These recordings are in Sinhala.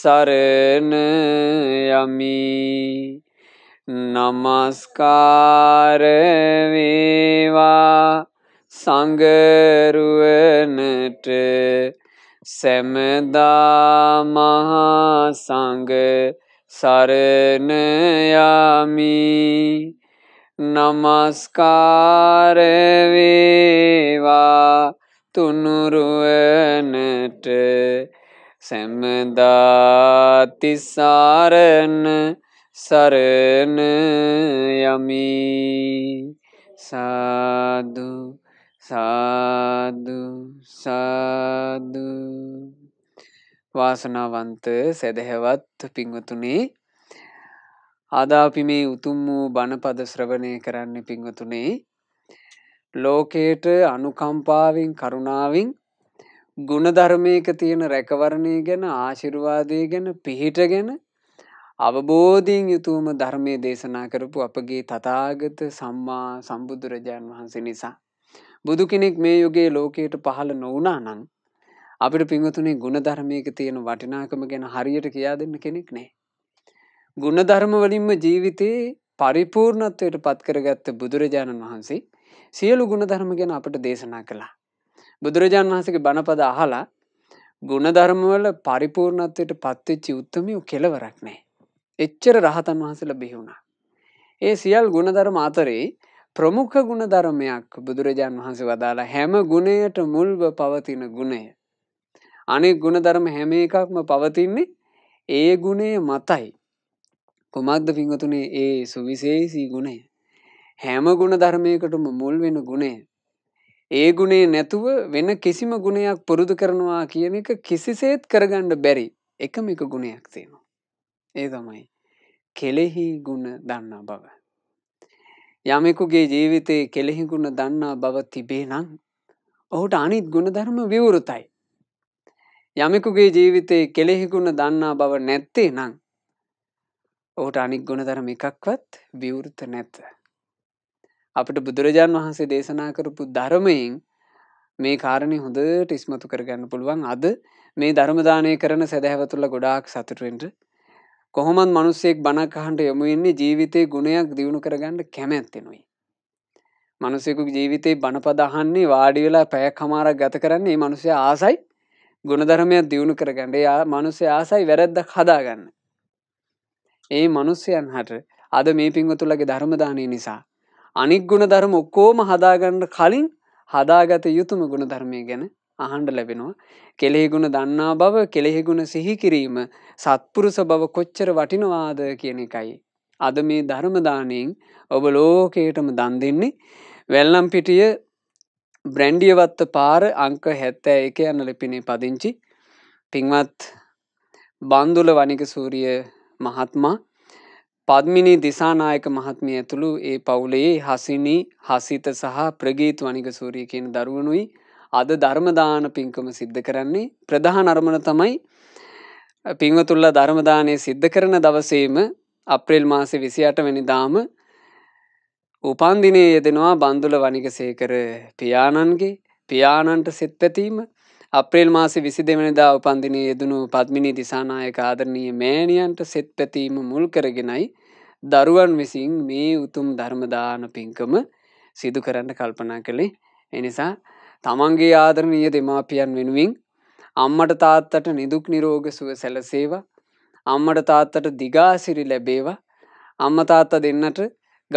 සරණ යමි නමස්කාරවේවා සඟරුවනට සැමදා මහා සඟ සරණයමි නමස්කාරවේවා තුනුරුවනට සැමදාතිසාරණ සරණ යමි සාදු සාදු සාදු වාසනාවන්ත සැදැහැවත් පිංවතුනේ අද අපි මේ උතුම් වූ බණපද ශ්‍රවණය කරන්න පිංවතුනේ ලෝකයට අනුකම්පාවෙන් කරුණාවෙන් ගුණධර්මයක තියෙන රැකවරණය ගැන ආශිර්වාදය ගැන පිහිට ගැන අවබෝධීන් යුතුවම ධර්මය දේශනා කරපු අපගේ තතාගත සම්මා සම්බුදුරජාණන් වහන්සේ නිසා. බුදු කෙනෙක් මේ යුගේ ලෝකයට පහළ නොවනා නං. අපිට පිංවතුනේ ගුණධර්මයක තියෙන වටිනාකම ගැන හරියට කියා දෙන්න කෙනෙක් නෑ. ගුණධර්ම වලින්ම ජීවිතයේ පරිපූර්ණත්වයට පත්කරගත්ත බුදුරජාණන් වහන්සේ සියලු ගුණධර්ම ගැන අපට දේශනා කළා. බුදුරජාණන් වහන්සගේ බණපද අහලා ගුණධර්මවල පරිපූර්ණත්වයට පත්වෙච්චි උත්තමයු කෙලවරක් නෑ. එච්චර රහතන් වහන්සල බිහිවුණා. ඒ සියල් ගුණධර්ම අතරේ ප්‍රමුඛ ගුණධර්මයක් බුදුරජාණන් වහන්සේ වදාලා හැම ගුණයට මුල්ව පවතින ගුණය. අනෙක් ගුණධර්ම හැම එකක්ම පවතින්නේ ඒ ගුණේ මතයි. කුමක්ද පිංහතුනේ ඒ සුවිශේසී ගුණේ. හැම ගුණ ධර්මයකටම මුල් වෙන ගුණේ ඒ ගුණේ නැතුව වෙන කිසිම ගුණයක් පුරුදු කරනවා කියන එක කිසිසේත් කරගන්න බැරි එකම එක ගුණයක් තියෙනවා. ඒ තමයි. කෙලෙහි ගුණ දන්නා බව. යමෙකුගේ ජීවිතයේ කෙලෙහි ගුණ දන්නා බව තිබේ නම් ඔහුට අනිත් ගුණධර්ම විවෘතයි. යමෙකුගේ ජීවිතයේ කෙලෙහි ගුණ දන්නා බව නැත්තේ නම් ඔහුට අනික් ගුණධර්ම එකක්වත් විවෘත නැත. අපට බුදුරජාන් වහන්සේ දේශනා කරපු ධර්මයෙන් මේ කාරණය හොඳට ඉස්මතු කරගන්න පුළුවන් අද මේ ධර්මදානය කරන සැදැහැවතුල්ල ගොඩාක් සතුටුවෙන්ට කොහොමත් මනුස්සෙක් බණක්හන්ට යොමුවෙන්නේ ජීවිතය ගුණයක් දියුණු කරගන්නට කැමැත්තෙනුයි. මනුසෙකු ජීවිතේ බණපදහන්නේ වාඩි වෙලා පැය කමාරක් ගත කරන්නේ මනුසය ආසයි ගුණධර්මයක් දියුණු කරගන්න යා මනුසය ආසයි වැරැද්දක් හදාගන්න. ඒ මනුස්්‍යයන් හට අද මේ පින්වතුලගේ ධර්මදානය නිසා අනික් ගුණ ධර්ම ඔක්කෝම හදාගන්නට කලින් හදාගත යුතුම ගුණ ධර්මය ගැන අහන්ඩ ලැබෙනවා. කෙළෙහිගුණ දන්නා බව කෙළෙහිගුණ සිහිකිරීම සත්පුරුස බව කොච්චර වටිනවාද කියන එකයි. අද මේ ධර්මදානයෙන් ඔබ ලෝකයටම දන් දෙන්නේ. වැල්ලම් පිටිය බ්‍රැන්ඩියවත්ත පාර අංක හැත්තෑ එක යන්න ලිපිනේ පදිංචි. පින්වත් බන්දුල වනික සූරිය මහත්මා පද්මිනී දිසානායක මහත්මිය ඇතුළු ඒ පවුලේ හසිනී හසිත සහ ප්‍රගීත් වනිකසූරිය කියන දරුවනුයි අද ධර්මදාන පින්කම සිද්ධ කරන්නේ ප්‍රධාන අරමුණ තමයි පින්වතුල්ල ධර්මදානය සිද්ධ කරන දවසේම අප්‍රේල් මාසෙ විසියට වැනිදාම උපන්දිනය යෙදෙනවා බන්දුල වනිකසේකර පියාණන්ගේ පියාණන්ට සිත් පැතීම අප්‍රේල් මාසි විසි දෙවනිදා උපන්දිනය යෙදනු පත්මිනි දිසානායක ආදරණීය මෑණියන්ට සෙත් පැතීම මුල් කරගෙනයි දරුවන් විසින් මේ උතුම් ධර්මදාන පින්කම සිදු කරන්න කල්පනා කළේ එනිසා තමන්ගේ ආදරණීය දෙමාපියන් වෙනුවෙන් අම්මට තාත්තට නිදුක් නිරෝග සුව සැලසේවා අම්මට තාත්තට දිගාසිරි ලැබේවා අම්ම තාත්ත දෙන්නට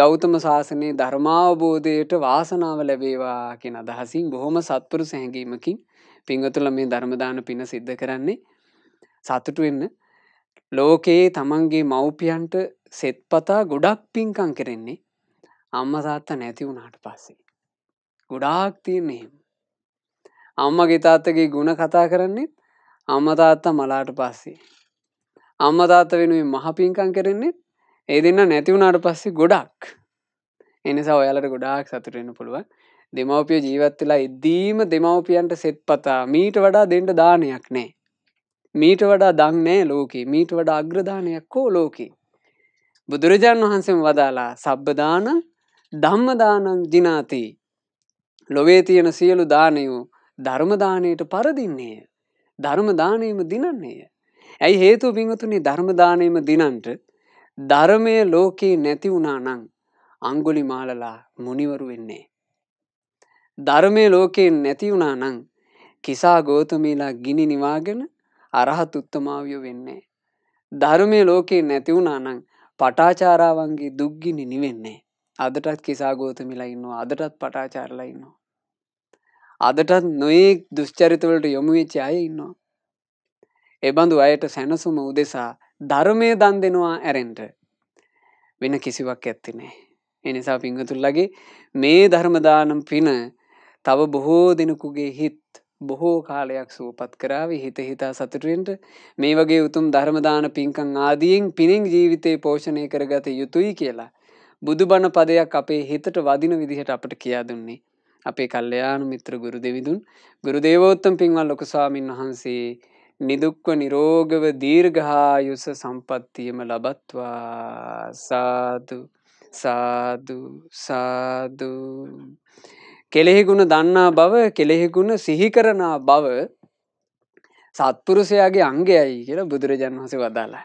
ගෞතම ශාසනයේ ධර්මාවබෝධයට වාසනාව ලැබේවා කියෙන අදහසින් බොහොම සත්පුරු සැහැඟීමකින් පිංගතුල මේ ධර්මදාන පින සිද්ධ කරන්නේ සතුටු වෙන්න ලෝකයේ තමන්ගේ මව්පියන්ට සෙත්පතා ගොඩක් පින්කං කරෙන්නේ අම්ම තාත්තා නැති වුණාට පස්සේ. ගොඩාක් තියන්නේෙම. අම්ම ගෙතාත්තගේ ගුණ කතා කරන්නේ අම්මතාත්තා මලාට පස්සේ. අම්මතාත්ත වෙනුවෙන් මහපින්කං කරෙන්නේ ඒ දෙන්න නැතිවුණට පස්සේ ගොඩක්. එනිසා ඔයාලට ගොඩාක් සතුරෙන පුළුවන් දෙමවපිය ජීවත්වෙලා ඉදීම දෙමවපියන්ට සෙත් පතා මීට වඩා දෙන්ට දානයක් නෑ. මීට වඩා දක්නෑ ලෝකේ මීට වඩා අග්‍රධානයක් හෝ ලෝකේ. බුදුරජාණන් වහන්සේම වදාලා සබ්බදාන ධම්මදානං ජිනාති. ලොවේ තියෙන සියලු දානයෝ ධර්මදානයට පරදින්නේය. ධර්මදානයම දිනන්නේය. ඇයි හේතු පිංහතුනේ ධර්මදානයම දිනන්ට ධර්මය ලෝකයේ නැති වුණා නං අංගුලි මාලලා මුනිවරු වෙන්නේ. ධර්මය ලෝකයෙන් නැති වුණා නං කිසා ගෝතමීලා ගිනි නිවාගෙන අරහත් උත්තමාවියෝ වෙන්නේ. ධර්මය ලෝකයේ නැතිවුණානං පටාචාරාවන්ගේ දුක්ගිනි නිවෙන්නේ. අදටත් කිසාගෝතමිලා ඉන්නවා අදටත් පටාචාරලා ඉන්නවා. අදටත් නොයෙක් දුෂ්චරිතවලට යොමුවෙච්ච අය ඉන්නවා. එබඳු අයට සැනසුම උදෙසා ධර්මය දන් දෙනවා ඇරෙන්ට. වෙන කිසිවක් ඇත්තිනේ. එනිසා පිංහතුල්ලගේ මේ ධර්මදානම් පින තව බොහෝ දෙනකුගේ හිත් බොහෝ කාලයක් සූපත් කරාවේ හිත හිතා සතුටෙන්ට මේ වගේ උතුම් ධර්මදාන පින්කං ආදියෙන් පිනෙන් ජීවිතේ පෝෂණය කරගත යුතුයි කියලා. බුදුබණ පදයක් අපේ හිතට වදින විදිහට අපට කියා දුන්නේ. අපේ කල්්‍යයානු මිත්‍ර ගුරු දෙවිදුන් ගුරු දේවෝත්තම් පින්වල් ලොකු ස්වාමින් වහන්සේ නිදුක්ව නිරෝගව දීර්ඝායුස සම්පත්තියම ලබත්වා සාදු සාදු සාදු කෙලෙහිගුණ දන්නා බව කෙලෙහිගුණ සිහිකරනා බව සත්පුරුෂයාගේ අංගයයි කියලා බුදුරජන් වහස වදාලා.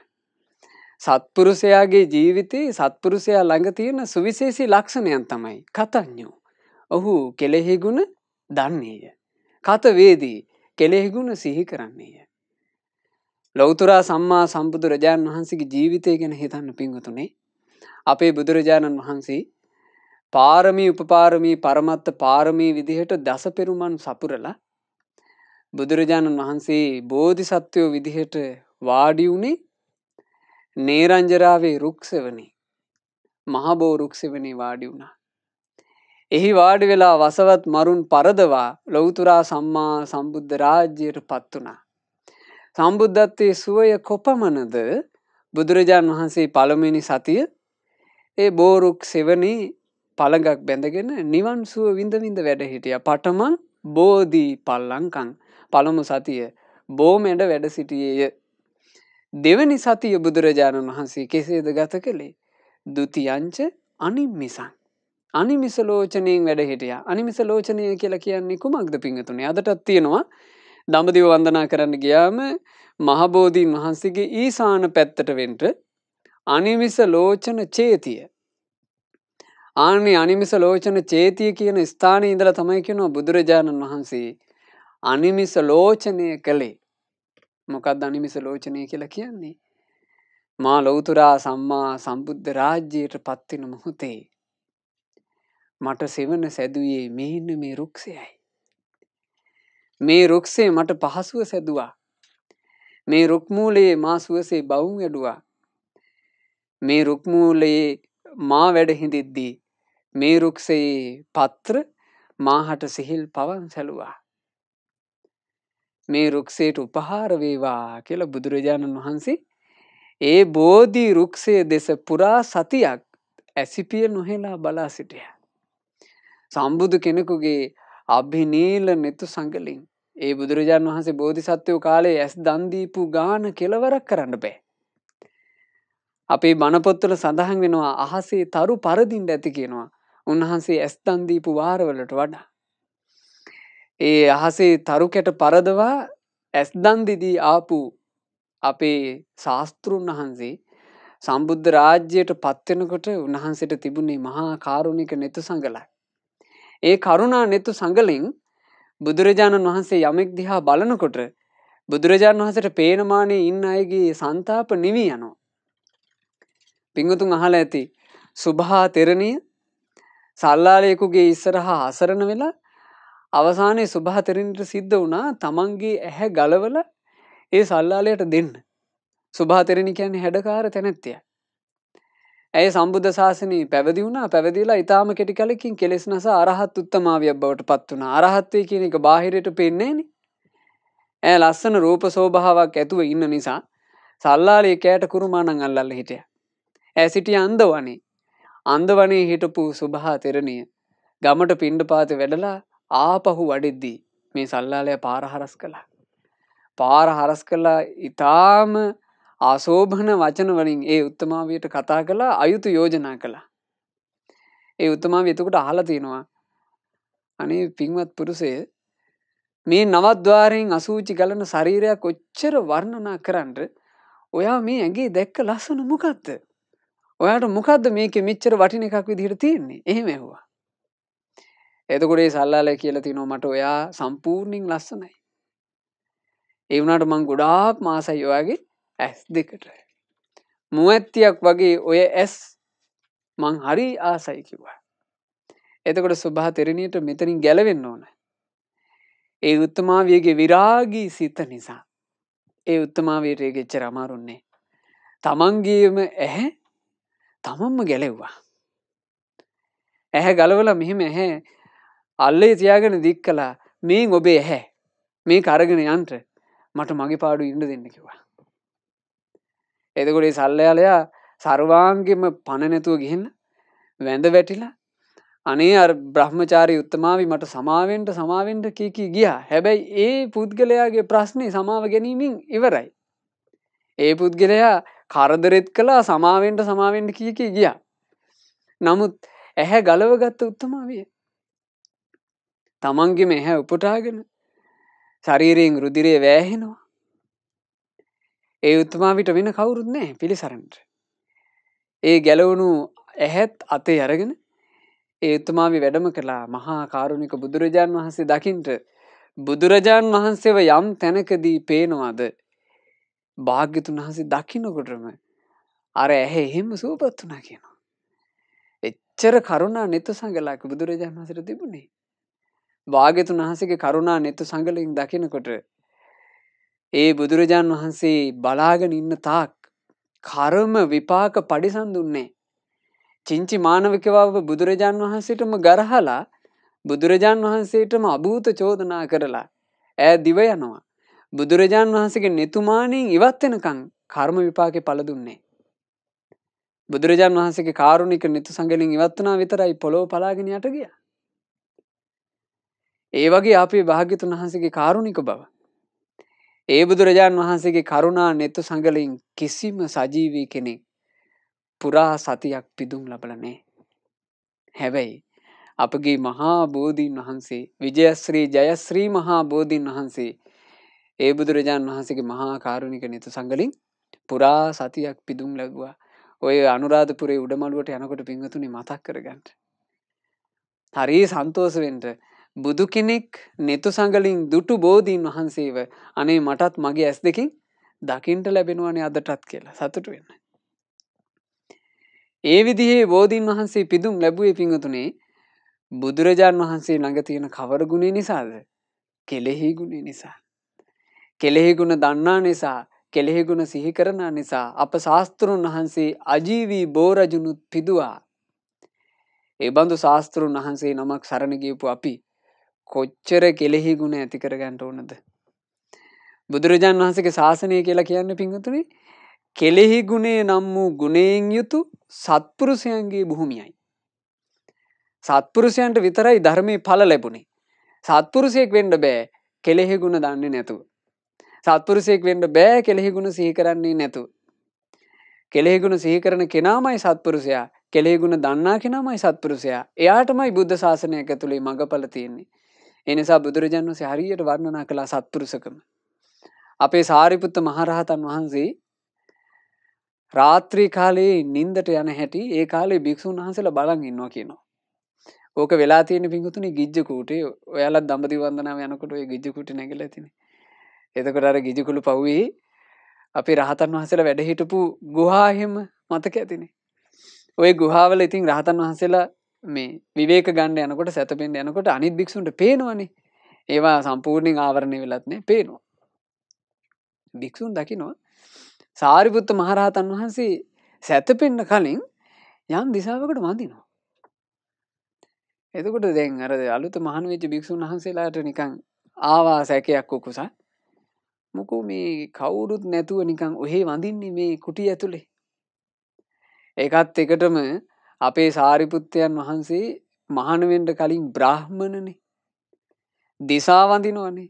සත්පුරුෂයාගේ ජීවිතයේ සත්පුරුෂයා ළඟ තියෙන සුවිශේෂී ලක්ෂණයන් තමයි කතඥෝ. ඔහු කෙලෙහිගුණ දන්නේය. කතවේදී කෙලෙහිගුණ සිහි කරන්නේය. ලෞතුරා සම්මා සම්බුදුරජාණන් වහන්සේගේ ජීවිතය ගැන හිතන්න පින්වතුනේ. අපේ බුදුරජාණන් වහන්සේ පාරමී උපපාරමී පරමත්ත පාරමී විදිහට දස පෙරුමන් සපුරලා බුදුරජාණන් වහන්සේ බෝධි සත්වයෝ විදිහට වාඩිවුණේ නේරංජරාවේ රුක්සවනේ මහබෝ රුක්සවනේ වාඩි වුණා. එහි වාඩි වෙලා වසවත් මරුන් පරදවා ලොවතුරා සම්මා සම්බුද්ධ රාජ්‍යයට පත් වුණා. සම්බුද්ධත්වයේ සුවය කොපමණද බුදුරජාන් වහන්සේ පළමිනි සතිය ඒ බෝරුක් සෙවනී පළගක් බැඳගෙන නිවන් සුව විඳවිඳ වැඩ හිටිය පටමන් බෝධී පල්ලංකං පළමු සතිය බෝමැඩ වැඩ සිටියේය. දෙවනි සතිය බුදුරජාණන් වහන්සේ කෙසේද ගත කළේ. දුතියංච අනිම්මිසං. අනිමිස ලෝචනයෙන් වැඩ හිටිය අනිමිස ලෝචනය කියලා කියන්නේ කුමක්ද පිංහතුනේ අදටත් තියෙනවා දඹදිව වන්දනා කරන්න ගියාම මහබෝධීන් වහන්සේගේ ඊසාන පැත්තට වෙන්ට අනිමිස ලෝචන චේතිය ආනි අනිමිස ලෝචන චේතිය කියන ස්ථානයේ ඉඳලා තමයි කියනවා බුදුරජාණන් වහන්සේ අනිමිස ලෝචනය කළේ. මොකක්ද අනිමිස ලෝචනය කියලා කියන්නේ? මා ලෞතුරා සම්මා සම්බුද්ධ රාජ්‍යයට පත්වෙන මොහොතේ මට සෙවන සැදුවේ මෙන්න මේ රුක්ෂයයි. මේ රුක්ෂේ මට පහසුව සැදුවා. මේ රුක්මූලයේ මා සුවසේ බවුන් වැඩුවා. මේ රුක්මූලයේ මා වැඩහිඳිද්දී මේ රුක්සයේ පත්‍ර මාහට සිහිල් පවන් සැලුවා. මේ රුක්සේට උපහාරවේවා කියල බුදුරජාණන් වහන්සේ ඒ බෝධී රුක්ෂය දෙස පුරා සතියක් ඇසිපිය නොහෙලා බලා සිටිය. සම්බුදු කෙනෙකුගේ අභිනීල නෙතු සඟලින් ඒ බුදුරජාණන් වහන්සේ බෝධි සත්‍යයෝ කාලේ ඇස් දන්දීපු ගාන කෙලවරක් කරන්න බෑ. අපේ බණපොත්තුල සඳහන් වෙනවා අහසේ තරු පරදිින්ට ඇති කියනවා උන්වහන්සේ ඇස්තන්දීපු වාරවලට වඩා. ඒ අහසේ තරුකැට පරදවා ඇස්දන්දිදී ආපු අපේ ශාස්තෘන් වහන්සේ සම්බුද්ධ රාජ්‍යයට පත්වෙනකොට උන්වහන්සට තිබුණේ මහා කාරුණික නෙතු සඟලයි. ඒ කරුණා නෙතු සඟලින් බුදුරජාණන් වහන්සේ යමෙක් දිහා බලනකොට බුදුරජාණන් වහසට පේනමානේ ඉන්න අයගේ සන්තාප නිවී යනවා. පිංහතුන් අහල ඇති සුභා තෙරණිය සල්ලාලයෙකුගේ ඉස්සරහා අසරණ වෙලා අවසානයේ සුභාතෙරණට සිද්ධ වුණා තමන්ගේ ඇහැ ගලවල ඒ සල්ලාලයට දෙන්න. සුභාතෙරණි කියන්නේ හැඩකාර තැනැත්තිය. ඇය සම්බුද්ධ ශාසනී පැවදි වුණා පැවදිලා ඉතාම කෙටි කලකින් කෙලෙස් නස අරහත් උත්තමාවයක් බවට පත් වුණ අරහත්වය කියන එක බාහිරයට පෙන්නේනි. ඇ ලස්සන රූප සෝභාවක් ඇතුව ඉන්න නිසා සල්ලාලයේ කෑට කුරුමාණන් අල්ලල්ල හිටිය. ඇසිටි අන්ද වනේ. අන්ද වනේ හිටපු සුභහා තෙරණිය. ගමට පිණ්ඩ පාත වැඩලා ආපහු වඩිද්දී මේ සල්ලාලය පාරහරස් කළා. පාර හරස් කළා ඉතාම ආසෝභන වචන වලින් ඒ උත්තමාවයට කතා කළා අයුතු යෝජනා කළා. ඒ උත්තමාව එතකට අහලා තියෙනවා. අනේ පින්වත් පුරුසය මේ නවද්වාරයෙන් අසූචි ගලන ශරීරයක් ඔච්චර වර්ණනා කරන්න ඔයා මේ ඇගේ දැක්ක ලස්සන මොකක්ද? ඔයාට මොකක්ද මේක මෙච්චර වටින එකක් විදිහට තියෙන්නේ එහෙම ඇහවා එතකොටේ සල්ලාල කියලා තිනෝ මට ඔයා සම්පූර්ණින් ලස්සනයි ඒ වුණට මං ගොඩාක් මාසයි ඔයාගේ ඇස් දෙකට මුවඇත්තියක් වගේ ඔය ඇස් මං හරි ආසයි කිව්වා එතකොට ස්වභා තෙරණයට මෙතනින් ගැලවෙන්න ඕන ඒ උත්තමාවියගේ විරාගී සිත නිසා ඒ උත්තමාවයට ගෙච්චර අමාරුන්නේ තමන්ගේම ඇහැ තමම්ම ගැලෙව්වා. ඇහැ ගලවල මෙහෙම ඇහැ අල්ලේ තියාගෙන දික් කලා මේ ඔබේ ඇහැ මේ කරගෙන යන්ට මට මගේ පාඩු ඉඩ දෙන්න කිවා. එදකොටේ සල්ලයාලයා සර්වාන්ගෙම පණනැතුව ගිහින්න වැඳ වැටිලා අනේ අ බ්‍රහ්මචාරය උත්තමාව මට සමාවෙන්ට සමාවෙන්ට කීකී ගියා හැබැයි ඒ පුද්ගලයාගේ ප්‍රශ්නය සමාව ගැනීමින් ඉවරයි. ඒ පුද්ගලයා කරදරෙත් කලා සමාවෙන්ට සමාවෙන්ට කියක ගිය. නමුත් ඇහැ ගලවගත්ත උත්තමා විය. තමන්ගේ මෙහැ උපටාගෙන ශරීරයෙන් රුදිරය වෑහෙනවා. ඒ උත්තමාවිට වෙන කවුරුත් නෑ පිළිසරන්ට. ඒ ගැලවුණු ඇහැත් අතේ අරගෙන ඒ උත්තමාවි වැඩම කළා මහා කාරුණික බුදුරජාණන් වහන්සේ දකිින්ට බුදුරජාණන් වහන්සේව යම් තැනකදී පේනවාද භාග්‍යතුන් වහන්සේ දකින්නකොටම අර ඇහැ එහෙම සුවපත් වුණා කියනවා. එච්චර කරුණා නිත සංගලක බුදුරජාණන් වහන්සේට තිබුණේ. භාග්‍යතුන් වහන්සේගේ කරුණා නිත සංගලෙන් දකිනකොට ඒ බුදුරජාණන් වහන්සේ බලාගෙන ඉන්න තාක් කර්ම විපාක පරිසන්දුන්නේ. චිංචි මානවිකවව බුදුරජාන් වහන්සේටම ගරහලා බුදුරජාන් වහන්සේටම අභූත චෝදනා කරලා ඈ දිව යනවා. බුදුරජාන් වහන්සේගේ නිතුමානයෙන් ඉවත්වෙනකං කර්ම විපාකෙ පල දුන්නේ. බුදුරජාන් වහන්සේගේ කාරුණික නිතු සඟලින් ඉවත්වනා විතරයි පොලෝ පලාගෙන යට ගිය. ඒ වගේ අපේ භාග්‍යතුන් වහන්සේගේ කාරුණික බව. ඒ බුදුරජාන් වහන්සේගේ කරුණා නෙත්තු සඟලින් කිසිම සජීවී කෙනෙක් පුරා සතියක් පිදුම් ලබලනේ. හැබැයි අපගේ මහා බෝධීන් වහන්සේ විජයස්ශ්‍රී ජයස්ශ්‍රී මහා බෝධීන් වහන්සේ ඒ බුදුරජාණන් වහන්සගේ මහා කාරුණික නිතු සංගලින් පුරා සතියක් පිදුම් ලැබවා ඔය අනුරාධපුරේ උඩමළුවට යනකොට පිංහතුනි මතක් කරගන්නට. හරි සන්තෝසවෙන්ට බුදු කෙනෙක් නෙතු සඟලින් දුටු බෝධීන් වහන්සේව අනේ මටත් මගේ ඇස් දෙකින් දකිින්ට ලැබෙනවානේ අදටත් කියලා සතුට වෙන්න. ඒ විදිහේ බෝධීන් වහන්සේ පිදුම් ලැබුවේ පිංහතුනේ බුදුරජාණන් වහන්සේ ළඟ තියෙන කවරගුණේ නිසාද කෙලෙහි ගුණේ නිසා. කෙලෙහිගුණ දන්නා නිසා කෙලෙහිගුණ සිහි කරන නිසා අප ශාස්තෘන් වහන්සේ අජීවී බෝරජුනුත් පිදුවා. ඒ බඳු ශාස්තෘන් වහන්සේ නමක් සරණගියපු අපි කොච්චර කෙලෙහි ගුණ ඇතිකර ගැන්ට ඕනද. බුදුරජාන් වහන්සගේ ශාසනය කියලා කියන්න පිංහතුනි කෙලෙහි ගුණේ නම් වූ ගුණයෙන් යුතු සත්පුරුෂයන්ගේ බොහොමියයි. සත්පුරුෂයන්ට විතරයි ධර්මය පල ලැබුණේ. සත්පුරුෂයෙක් වෙන්ඩ බෑ කෙලෙහෙ ගුණ දන්නේ නැතුව. සත්පුරුසයෙක් වෙන්න බෑ කෙලෙහිගුණ සිහිකරන්නේ නැතු. කෙලෙහිගුණ සිහිකරන කෙනාමයි සත්පුරුසයා කෙලෙහිගුණ දන්නා කෙනාමයි සත්පුරුසයා එයාටමයි බුද්ධ ශාසනයක තුළේ මඟ පලතියෙන්නේ. එනිසා බුදුරජන් වසේ හරියට වර්ණනා කලා සත්පුරුසකම. අපේ සාරිපුත්ත මහරහතන් වහන්සේ රාත්‍රී කාලයේ නින්දට යන හැටි ඒ කාලේ භික්ෂූන් වහන්සේලා බලන් ඉන්නවා කියනවා. ඕක වෙලා තියෙන පිංගුතුනි ගිජ්ජ කූටේ ඔයාලත් දඹදිව වන්දනාව යනකොට ওই ගිජ්ජ කූටේ නැගිලා තිනේ. එතකොට අර ගිජිකුළු පව්වී අපි රහතන් වහසල වැඩහිටපු ගුහාහෙම මතක ඇතිනේ. ඔය ගුහාවල ඉතින් රහතන් වහන්සේලා මේ විවේක ගණ්ඩ යනකොට සැතපෙන්ට යනකොට අනිත් භික්ෂුන්ට පේනවනේ ඒවා සම්පූර්ණින් ආවරණය වෙලත්නේ පේනවා. භික්‍ෂූන් දකිනවා සාරිපුත්ත මහරහතන් වහන්සේ සැතපෙන්න්න කලින් යම් දිසාවකට මඳනවා. එතකොට දැන් අර අලුත මහනුවච්ච භික්‍ෂූන් වහන්සේලාට නිකං ආවා සැකයක් කුකුසා මොකෝ මේ කවුරුත් නැතුව නිකං ඔහේ වඳින්නේ මේ කුටි ඇතුළේ. ඒකත් එකටම අපේ සාරිපුත්තයන් වහන්සේ මහනවෙන්ට කලින් බ්‍රහ්මණනේ. දිසාවඳිනවනේ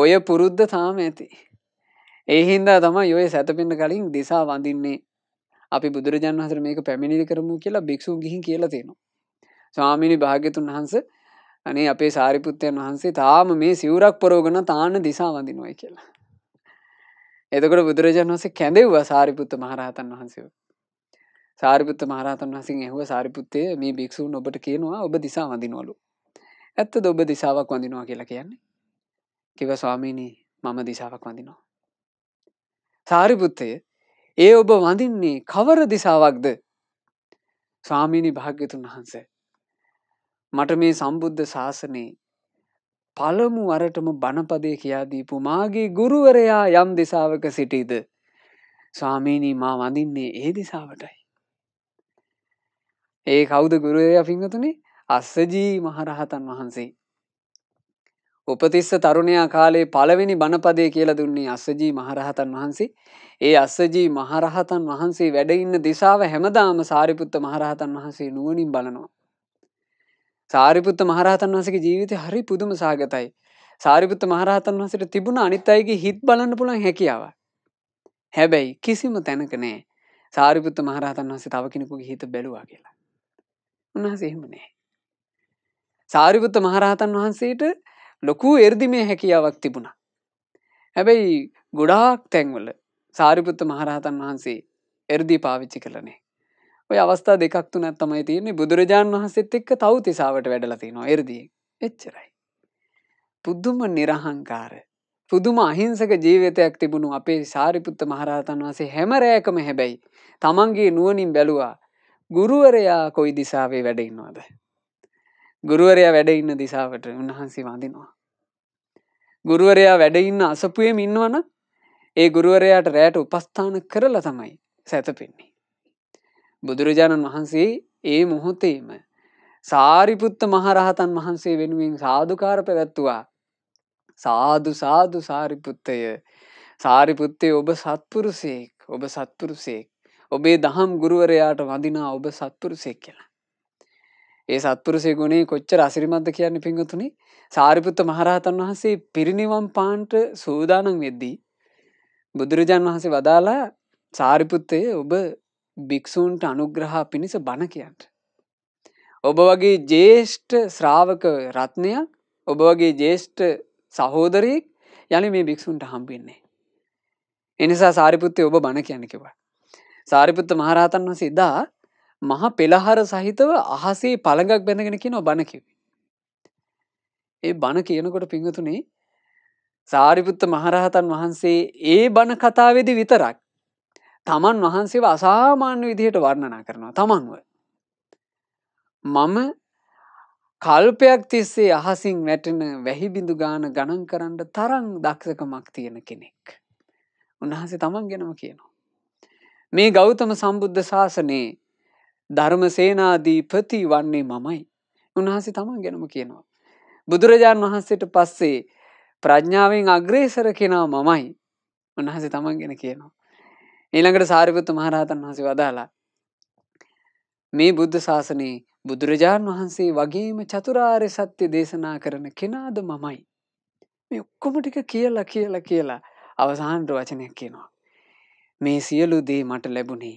ඔය පුරුද්ධ තාම ඇති. ඒහින්දා තමයි ඔය සැතපෙන්ට කලින් දිසා වඳින්නේ අපි බුදුරජන් හතර මේක පැමිණිලි කරමු කියලා භික්ෂූ ගිහි කියලා තියෙනවා. ස්වාමිණි භාග්‍යතුන් වහන්ස අනේ අපේ සාරිපුත්තයන් වහන්සේ තාම මේ සිවරක් පරෝගන තාන දිසා වඳිනවයි කියලා. එතකොට බුදුරජාන් වහසේ කැඳෙව්ව සාරිපුත්ත මහරහතන් වහන්සේ. සාරිපුත්ත මහරහතන් වහසින් එහුව සාරිපුත්තය මේ භික්ෂූන් ඔබට කියනවා ඔබ දිසා වඳිනවලු. ඇත්ත ඔබ දිසාවක් වඳිනවා කියලා කියන්නේ. කිව ස්වාමීණී මම දිසාවක් වඳිනවා. සාරිපුත්තය ඒ ඔබ වඳින්නේ කවර දිසාවක්ද ස්වාමීණි භාග්‍යතුන් වහන්සේ. මට මේ සම්බුද්ධ ශාසනයේ පළමු අරටම බණපදය කියාදීපු මාගේ ගුරුවරයා යම් දෙසාවක සිටිද. ස්වාමීනී මා වඳින්නේ ඒ දිසාවටයි. ඒ කෞුද ගුරුවරයා පිංහතුනේ අස්සජී මහරහතන් වහන්සේ. උපතිස්ස තරුණයා කාලේ පළවෙනි බණපදය කියලා දුන්නේ අස්සජී මහරහතන් වහන්සේ. ඒ අස්සජී මහරහතන් වහන්සේ වැඩඉන්න දිසාව හැමදාම සාරිපුත්ත මහරහතන් වහන්සේ නුවනින් බලනවා. සාරිපුත්ත මහරහතන් වහසගේ ජීවිතය හරි පුදුම සාගතයි. සාරිපුත්ත මහරහතන් වහසට තිබුණ අනිත් අයගේ හිත් බලන්න පුළන් හැකියාව. හැබැයි කිසිම තැනක නෑ සාරිපුත්ත මහරහතන් වහසේ තව කෙනෙකුගේ හිත බැලවා කියලා. උන්හස එහෙම නෑ. සාරිපුත්ත මහරහතන් වහන්සේට ලොකු එර්දිමය හැකියාවක් තිබුණා. හැබැයි ගොඩාක් තැන්වල සාරිපුත්ත මහරහතන් වහන්සේ එර්දී පාවිච්චි කළනේ. ඔය අවස්ථා දෙකක් තුනත් තමයි තියන්නේ බුදුරජාණන් වහන්සෙත් එක්ක තව තිසාාවට වැඩලතිනවා එරදී එච්චරයි. පුද්දුම නිරහංකාර පුදුම අහිංසක ජීවිතයක් තිබුණු අපේ සාරිපුත්ත මහරහතන් වහන්සේ හැමරෑකම හැබැයි තමන්ගේ නුවනින් බැලුවා ගුරුවරයා කොයි දිසාවේ වැඩඉන්නවාද. ගුරුවරයා වැඩඉන්න දිසාවට උන්වහන්සේ වඳිනවා. ගුරුවරයා වැඩඉන්න අසපුයම ඉන්නවන ඒ ගුරුවරයාට රෑට උපස්ථාන කරලා තමයි සැතපෙන්නේ. බුදුරජාණන් වහන්සේ ඒ මොහොතේම සාරිපුත්ත මහරහතන් වහන්සේ වෙනුවෙන් සාධකාර පැවැත්තුවා සාදු සාදු සාරිපුත්තය සාරිපුත්තේ ඔබ සත්පුරුසයෙක් ඔබ සත්පුරුසයෙක් ඔබේ දහම් ගුරුවරයාට වඳනා ඔබ සත්පුරුසෙක් කියලා. ඒ සත්පුරුසේ ගුණේ කොච්චර අසිරිමත්ද කියන්නේ පිංගතුනි සාරිපුත්ත මහරහතන් වහන්සේ පිරිනිවන් පාන්ට සූදානම් වෙද්දී බුදුරජාන් වහන්සේ වදාලා සාරිපුත්තය ඔබ භික්‍ෂූන්ට අනුග්‍රහ පිණිස බණ කියන්ට. ඔබ වගේ ජේෂ්ඨ ශ්‍රාවක රත්නයක් ඔබ වගේ ජේෂ්ඨ සහෝදරයෙක් යන මේ භික්‍ෂූන්ට හම්බින්නේ. එනිසා සාරිපුත්තය ඔබ බණ කියන්නකිව. සාරිපුත්ත මහරහතන් වසේ දා මහ පෙළහර සහිතව අහසේ පළඟක් බැඳගෙන කියන බණකිවි. ඒ බණ කියනකොට පිංහතුනේ සාරිපුත්ත මහරහතන් වහන්සේ ඒ බණ කතාවේදි විතරක් තමන් වහන්සේ අසාමාන්‍ය විදිහට වර්ණනා කරනවා තමන්ව. මම කල්පයක් තිස්සේ අහසින් වැටෙන වැහිබිඳු ගාන ගණන් කරන්න තරං දක්ෂකමක් තියෙන කෙනෙක්. උන්වහන්සේ තමන් ගැනම කියනවා. මේ ගෞතම සම්බුද්ධ ශාසනයේ ධර්ම සේනාදීපති වන්නේ මමයි. උන්වහන්සේ තමන් ගැනම කියනවා. බුදුරජාණන් වහන්සේට පස්සේ ප්‍රඥාවෙන් අග්‍රේසර කෙනා මමයි. උන්වහන්සේ තමන් ගැන කියනවා. ඊළඟට සාරිපුත්ත මහරහතන් වහසේ වදාලා. මේ බුද්ධ ශාසනයේ බුදුරජාණන් වහන්සේ වගේම චතුරාර්ය සත්‍ය දේශනා කරන කෙනාද මමයි. මේ ඔක්කොම ටික කියලා කියලා කියලා අවසානට වචනයක් කියනවා. මේ සියලු දේ මට ලැබුණේ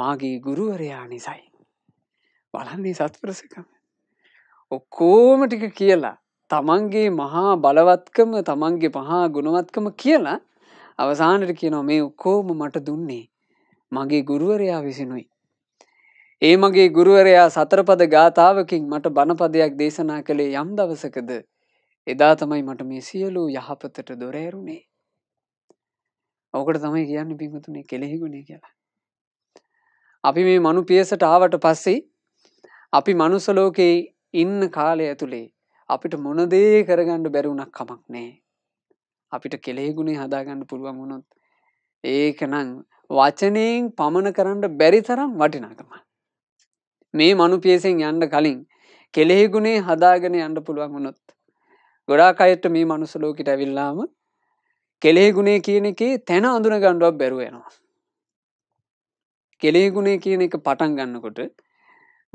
මාගේ ගුරුවරයා නිසයි. බලන්නේ සත්පුරසකම. ඔක්කෝම ටික කියලා තමන්ගේ මහා බලවත්කම තමන්ගේ පහා ගුණවත්කම කියලා අවසානට කියනවා මේ ඔක්කෝම මට දුන්නේ මගේ ගුරුවරයා විසිනුයි. ඒ මගේ ගුරුවරයා සතරපද ගාථාවකින් මට බණපදයක් දේශනා කළේ යම් දවසකද එදා තමයි මට මේ සියලූ යහපතට දොරෑරුණේ. ඕකට තමයි කියන්න පිංහතුනේ කෙළෙහිගුණේ කියලා. අපි මේ මනු පියසට ආවට පස්සේ අපි මනුසලෝකයේ ඉන්න කාලය ඇතුළේ අපිට මොනදේ කරගණ්ඩ බැරිවුණක් කමක් නෑ. අපිට කෙළෙහිගුණේ හදාගන්න පුළුවන් වුණොත් ඒකනං වචනයෙන් පමණ කරන්න බැරි තරම් වටිනාකම. මේ මනුපියසෙන් යන්න කලින් කෙළෙහිගුණේ හදාගෙන යන්න පුළුවන් වුණොත්. ගොඩා අයට මේ මනුසලෝකට ඇවිල්ලාම කෙළෙහිගුණේ කියන එකේ තැන අඳුන ගණ්ඩුවක් බැරුවෙනවා. කෙළෙහිගුණේ කියන එක පටන් ගන්නකොට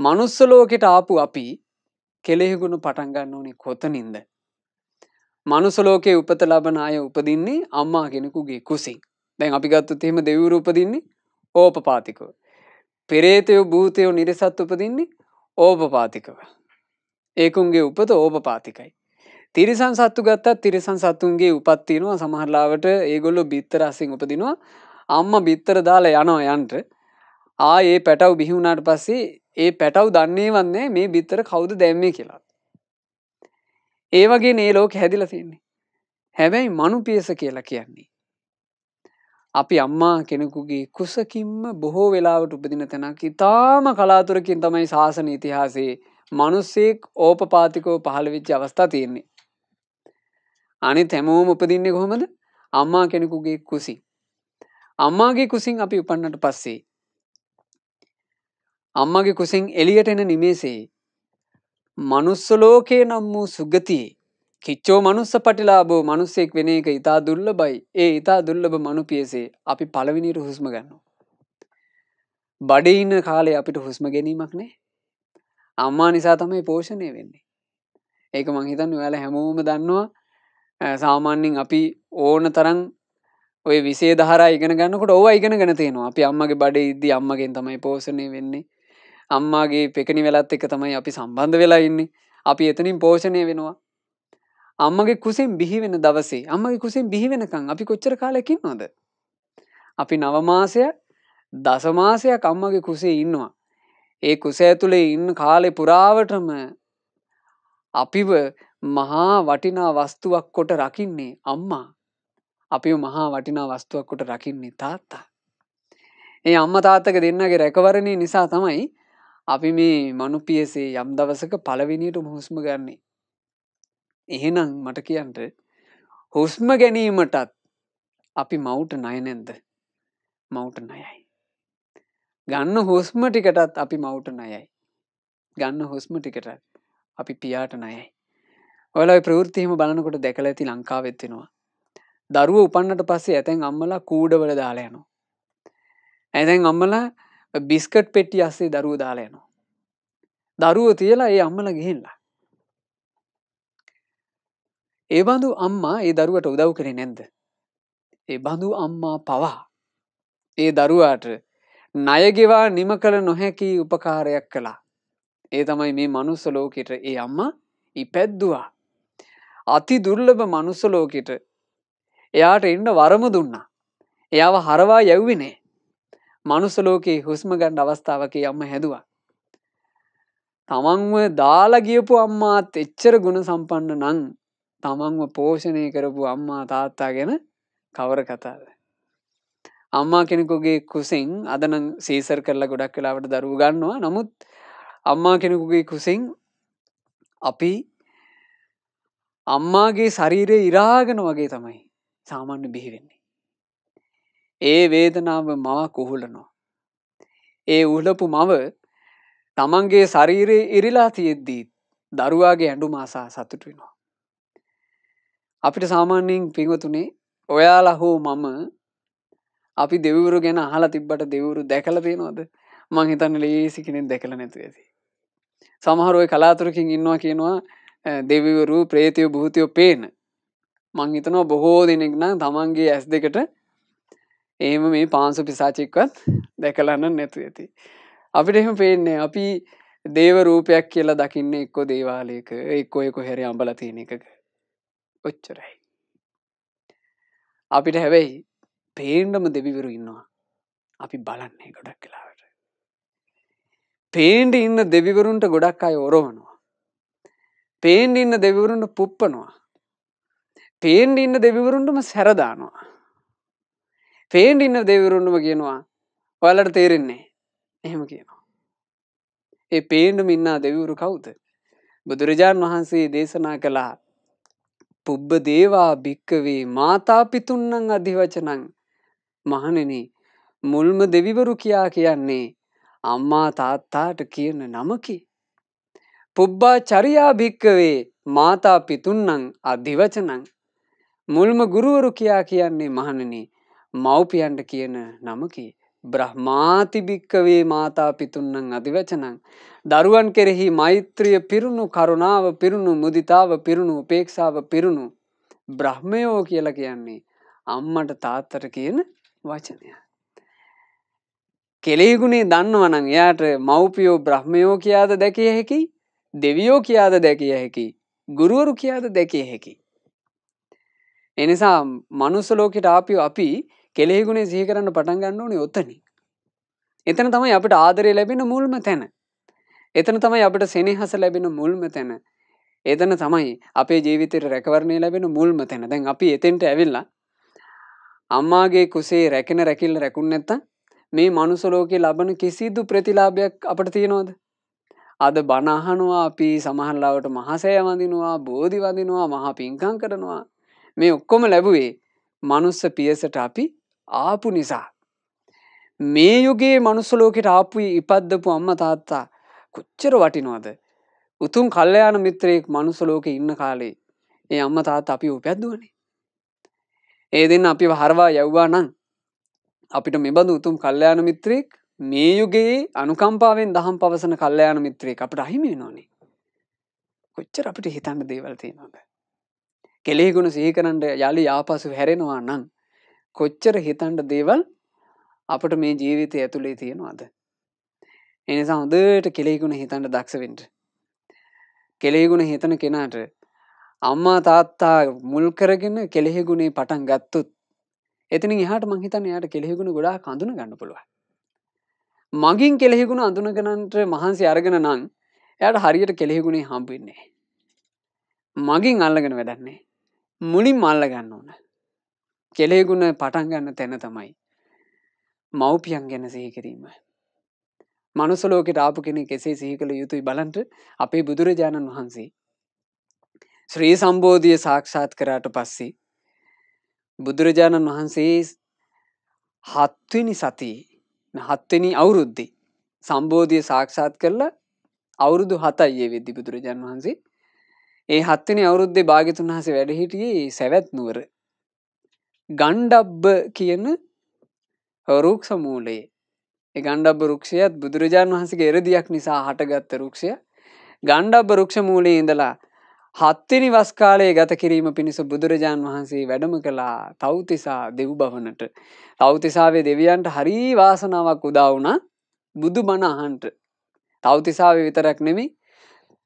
මනුස්සලෝකෙට ආපු අපි කෙළෙහිගුණ පටන් ගන්න ඕනේ කොතනින්ද මනුසලෝකයේ උපත ලබන අය උපදින්නේ අම්මා කෙනෙකුගේ කුසින් දැන් අපි ගත්තුත් එහෙම දෙවුරු උපදින්නේ ඕපපාතිකව. පෙරේතයෝ භූතයෝ නිරසත් උපදින්නේ ඕපපාතිකව. ඒකුන්ගේ උපත ඕපපාතිකයි. තිරිසන් සත්තු ගත්තත් තිරිසන් සත්තුන්ගේ උපත්තිනවා සමහරලාවට ඒගොල්ලො බිත්තර අසින් උපදිනවා අම්ම බිත්තර දාලා යනවා යන්ට ආ ඒ පැටව් බිහිවුණට පස්සේ ඒ පැටව් දන්නේ වන්නේ මේ බිත්තර කවුද දැම්මේ කියලා. ඒ වගේ නේ ලෝක හැදිල තියෙන්නේ. හැබැයි මනුපියස කියලා කියන්නේ. අපි අම්මා කෙනෙකුගේ කුසකින්ම බොහෝ වෙලාවට උපදින තැනක් ඉතාම කලාතුරකින් තමයි ශාසන ඉතිහාසේ මනුස්සෙක් ඕපපාතිකෝ පහළවෙච්ච අවස්ථා තියෙන්නේ. අනි තැමෝම උපදින්නේ කොහොමද අම්මා කෙනෙකුගේ කුසි. අම්මාගේ කුසින් අපි උපන්නට පස්සේ. අම්මගේ කුසින් එලියට එන නිමේසේ මනුස්සලෝකයේ නම් වූ සුගතියේ කිච්චෝ මනුස්ස පටිලාබෝ මනුස්සෙක් වෙන එක ඉතා දුල්ල බයි ඒ ඉතා දුල්ලබ මනු පියසේ අපි පළවිනිට හුස්ම ගන්නවා. බඩඉන්න කාලේ අපිට හුස්ම ගැනීමක් නෑ අම්මා නිසා තමයි පෝෂණය වෙන්නේ. ඒක මංහිතන් ඔයාල හැමෝම දන්නවා සාමාන්‍යෙන් අපි ඕන තරන් ඔය විසේ දහර ඉගෙන ගන්නකොට ඕව ඉගෙන ගැන තියෙනවා අපි අම්මගේ බඩ ඉද්දි අම්මගෙන් තමයි පෝෂණය වෙන්නේ අම්මාගේ පෙකනි වෙලත් එක තමයි අපි සම්බන්ධ වෙලා ඉන්නේ අපි එතනින් පෝෂණය වෙනවා අම්මගේ කුසින් බිහිවෙන දවසේ අම්මගේ කුසින් බිහිවෙනකං අපි කොච්චර කාලකින් නොද අපි නවමාසයක් දසමාසයක් අම්මගේ කුසේ ඉන්නවා ඒ කුස ඇතුළේ ඉන්න කාලෙ පුරාවටම අපිව මහා වටිනා වස්තුවක් කොට රකින්නේ අම්මා අපි මහා වටිනා වස්තුවක් කොට රකින්නේ තාත්තා ඒ අම්ම තාත්තක දෙන්නගේ රැකවරණය නිසා තමයි අපි මේ මනුපියසේ යම් දවසක පලවිනියට හුස්ම ගන්නේ. එහෙනම් මට කියන්ට හුස්ම ගැනීමටත් අපි මවුට නය නැන්ද මවුට නයයි. ගන්න හුස්ම ටිකටත් අපි මවුට නයයි. ගන්න හුස්ම ටිකට අපි පියාට නයයි. ඔලයි ප්‍රෘතියම බලනකොට දැකල ඇති ලංකාවෙත්වෙනවා. දරුව උපන්නට පස්සේ ඇතැන් අම්මලා කූඩවල දාලා යනවා. ඇතැන් අම්මලා බිස්කට් පෙට්ටි අස්සේ දරුව දාලයනවා. දරුව තියලා ඒ අම්මල ගිහිල්ලා. ඒ බඳු අම්මා ඒ දරුවට උදව් කරේ නැද්ද. ඒ බඳු අම්මා පවා ඒ දරුවාට ණයගෙවා නිම කළ නොහැකි උපකාරයක් කළා. ඒ තමයි මේ මනුස්ස ලෝකෙට ඒ අම්මා ඉපැද්දවා. අති දුර්ලභ මනුස්ස ලෝකෙට එයාට ඉන්න වරම දුන්නා. එයාව හරවා යැව්විනේ මනුස්සලෝකයේ හුස්ම ගන්න අවස්ථාවකේ අම්ම හැදවා. තමන්ව දාලගියපු අම්මාත් එච්චර ගුණ සම්පන්න නං තමන්ව පෝෂණය කරපු අම්මා තාත්තා ගැන කවර කතාද. අම්මා කෙනෙකුගේ කුසින් අදන සීසර් කරලා ගොඩක් කලාවට දරු ගන්නවා නමුත් අම්මා කෙනෙකුගේ කුසින් අපි අම්මාගේ ශරීරය ඉරාගෙන වගේ තමයි සාමාන්‍ය බිහිවෙන්නේ. ඒ වේදනාව මවා කුහුලනවා. ඒ උහලපු මව තමන්ගේ ශරීරයේ ඉරිලා තියෙද්දී දරුවාගේ ඇඩු මාසා සතුට වෙනවා. අපිට සාමාන්‍යයෙන් පිඟතුනේ ඔයාලා හෝ මම අපි දෙවරු ගැන අහලා තිබ්බට දෙවරු දැකල පේනවාද මං හිතන්න ලේසි කෙනෙන් දැකල නැතු ඇති. සමහරුවයි කලාතුරකින් ඉන්නවා කියනවා දෙවිවරු ප්‍රේතියෝ භූතියෝ පේන. මං හිතනවා බොහෝ දෙනෙක්නම් තමන්ගේ ඇස් දෙකට ඒම මේ පාන්සු පිසාචික්වත් දැකලන්න නැතු ඇති. අපිට එහෙම පේන්නේ අපි දේව රූපයක් කියලා දකින්න එක්කෝ දේවාලයක එක්කෝ එක හැරි අම්බල තියෙන එකක ඔච්චරයි. අපිට හැබැයි පේන්ඩම දෙවිවරු ඉන්නවා අපි බලන්නේ ගොඩක් කලාවට. පේන්ඩ ඉන්න දෙවිවරුන්ට ගොඩක් අය ඔරෝනවා. පේන්ඩ ඉන්න දෙවිවරුන්ට පුප්පනවා. පේන්ඩ ඉන්න දෙවිවරුන්ටම සැරදානවා. පේන්ඩ ඉන්න දෙවරුන්ම කියනවා ඔයාලට තේරෙන්නේ එහෙම කියනවා ඒ පේන්ඩුම ඉන්නා දෙවරු කවුද බුදුරජාණන් වහන්සේ දේශනා කළා පුබ්බ දේවා භික්කවේ මාතාපිතුන්නන් අධිවචනං මහනෙන මුල්ම දෙවිවරු කියා කියන්නේ අම්මා තාත්තාට කියන නමකි. පුබ්බා චරියා භික්කවේ මාතා පිතුන්නං අධිවචනං මුල්ම ගුරුවරු කියා කියන්නේ මහණනි මව්පියන්ට කියන නමකි. බ්‍රහ්මාතිභික්කවේ මාතා පිතුන්නන් අධිවචනං. දරුවන් කෙරෙහි මෛත්‍රිය පිරුණු කරුණාව පිරුණු මුදිතාව පිරුණු උපේක්ෂාව පිරුණු. බ්‍රහ්මයෝ කියල කියන්නේ. අම්මට තාත්තට කියන වචනය. කෙලෙහිගුණේ දන්නවනං එයාට මව්පියෝ බ්‍රහ්මයෝ කියාද දැකිය හැකි දෙවියෝ කියාද දැකිය හැකි. ගුරුවරු කියාද දැකිය හැකි. එනිසා මනුස්සලෝකට ආපිෝ අපි කෙලෙහිගුණේ සිහි කරන්න පටන් ගන්න ඕනේ ඔත්තනින්. එතන තමයි අපට ආදරය ලැබෙන මුල්ම තැන. එතන තමයි අපට සෙනෙහස ලැබෙන මුල්ම තැන. එතන තමයි අපේ ජීවිතයට රැකවරණය ලැබෙන මුල්ම තැන දැන් අපි එතෙන්ට ඇවිල්ලා අම්මාගේ කුසේ රැකෙන රැකිල්ල රැකුන් නැත්ත මේ මනුසලෝකයේ ලබන කිසිදු ප්‍රතිලාභයක් අපට තියෙනවාද. අද බනහනවා අපි සමහල්ලාවට මහසෑ වඳනවා බෝධි වදිනවා මහා පින්කං කරනවා මේ ඔක්කොම ලැබුවේ මනුස්ස පියසට අපි ආපු නිසා. මේ යුගේ මනුස්සලෝකට ආපු ඉපද්දපු අම්ම තාත්තා කොච්චර වටිනවාද. උතුම් කල්ලයාන මිත්‍රයෙක් මනුස්සලෝක ඉන්න කාලේ ඒ අම්ම තාත් අපි උපැද්දුවනේ. ඒ දෙන්න අපි හරවා යව්වා නං අපිට මෙබඳු උතුම් කල්ලයාන මිත්‍රයෙක් මේ යුගේ අනුකම්පාවෙන් දහම් පවසන කල්ලයාන මිත්‍රයෙක් අපට අහිමි නොනේ. කොච්චර අපිට හිතන්න දේවල්තිය නොද. කෙලෙහිගුණ සහිකරන්ට යළි ආපසු හැරෙනවා නං කොච්චර හිතන්ට දේවල් අපට මේ ජීවිතය ඇතුළේ තියෙනවාද. එනිසා හොදට කෙලෙකුණ හිතන්ට දක්ෂවෙන්ට. කෙලෙගුණ හිතන කෙනාට අම්මා තාත්තා මුල් කරගෙන කෙලෙහිගුණේ පටන් ගත්තුත් එතන හට මහිතන යට කෙලෙහිගුණ ගොඩා කඳුන ගන්න පුළුව. මගින් කෙලෙහිගුණ අඳුනගනන්ට මහන්සි අරගෙන නං එයට හරියට කෙලෙහිගුණේ හම්පින්නේ. මගින් අල්ලගෙන වැඩන්නේ මුලින් මල්ල ගන්න ඕන කෙලේගුණ පටන්ගන්න තැන තමයි. මව්පියන් ගැන සහිකිරීම. මනුසලෝකට ආපු කෙනෙ කෙසේ සිහි කළ යුතුයි බලන්ට අපේ බුදුරජාණන් වහන්සේ. ශ්‍රී සම්බෝධිය සාක්ෂාත් කරාට පස්සේ. බුදුරජාණන් වහන්සේ හත්වනි සති හත්වෙනි අවුරුද්ධි සම්බෝධිය සාක්ෂාත් කරලා අවුරුදු හතයියේ වෙද්දි බුදුරජාන් වහන්සේ ඒ හත්තනි අවුරුද්ධ භාගතුන් වහස වැඩහිටියේ සැවැත් නුවර ගණ්ඩබ්බ කියන රුක්ෂ මූලයේ ගණ්ඩබ්බ රුක්ෂයත් බුදුරජාණන් වහන්සගේ එරදියක් නිසා හටගත්ත රුක්ෂය ගණ්ඩබ්බ රුක්ෂ මූලයේ ඉඳලා හත්තිනි වස්කාලයේ ගත කිරීම පිණිස බුදුරජාන් වහන්සේ වැඩම කළා තෞතිසා දෙව් භවනට තෞතිසාවේ දෙවියන්ට හරි වාසනාවක් උදාවුණ බුදු බණහන්ට තෞතිසාව විතරක් නෙමි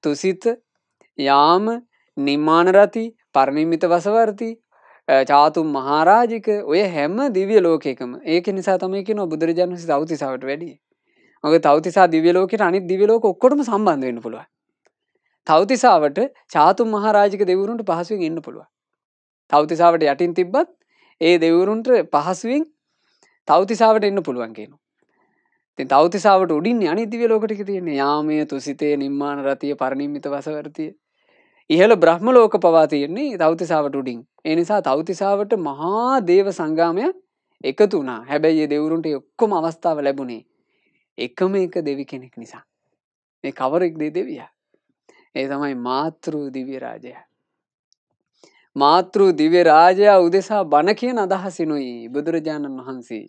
තුසිත යාම නිර්මාණරති පරණිමිත වසවර්ති චාතුම් මහාරාජික ඔය හැම දිවිය ලෝකෙකම ඒක නිසා තමයික නො බුදුරජාන් සි තවතිසාවට වැඩිය මක තවතිසා දිවිය ලෝකට අනිත් දිවිලෝක ඔක්කොටම සම්බන්ධ වෙන පුළුව තවතිසාවට චාතුම් මහාරාජික දෙවරුන්ට පහසුවෙන් ඉන්න පුළුව තවතිසාවට යටින් තිබ්බත් ඒ දෙවරුන්ට පහසුවෙන් තවතිසාවට එන්න පුළුවන් කියන තවතිසාාවට උඩින් අනිදිවිය ලෝකටික තියෙන යාමය තුසිතේ නිර්මාණ රතිය පරණින්මිත වසවරතිය ඉහළ බ්‍රහ්ම ලෝක පවා තියෙන්නේ තවතිසාාවට උඩින් එනිසා තවතිසාාවට මහා දේව සංගාමය එකතු වනා හැබැයි දෙවරුන්ට එක්කොම අවස්ථාව ලැබුණේ එකම එක දෙවි කෙනෙක් නිසා මේ කවරෙක් දේ දෙවිය ඒ තමයි මාතෘ දිව්‍ය රාජය මාතෘ දිව්‍ය රාජයා උදෙසා බණ කියන අදහසිනුයි බුදුරජාණන් වහන්සේ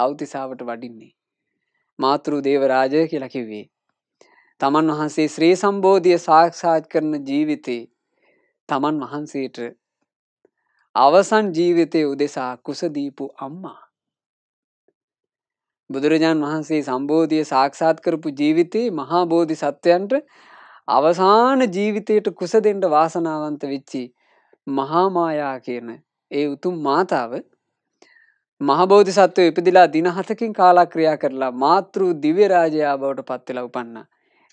තවතිසාාවට වඩින්නේ මාතෘ දේව රාජය කියලකිවේ තමන් වහන්සේ ශ්‍රී සම්බෝධිය සාක්ෂාත් කරන ජීවිතේ තමන් වහන්සේට අවසන් ජීවිතය උදෙසා කුසදීපු අම්මා. බුදුරජාන් වහන්සේ සම්බෝධිය සාක්ෂාත් කරපු ජීවිතේ මහා බෝධි සත්වයන්ට අවසාන ජීවිතයට කුස දෙන්න වාසනාවන්ත වෙච්චි මහාමායා කියන ඒ උතුම් මාතාව මහබෝධි සත්වය ඉපදිලා දින හතකින් කාලාක්‍රියා කරලා මාතෘ දිව්‍යරාජයා බවට පත්වෙලා උපන්නා.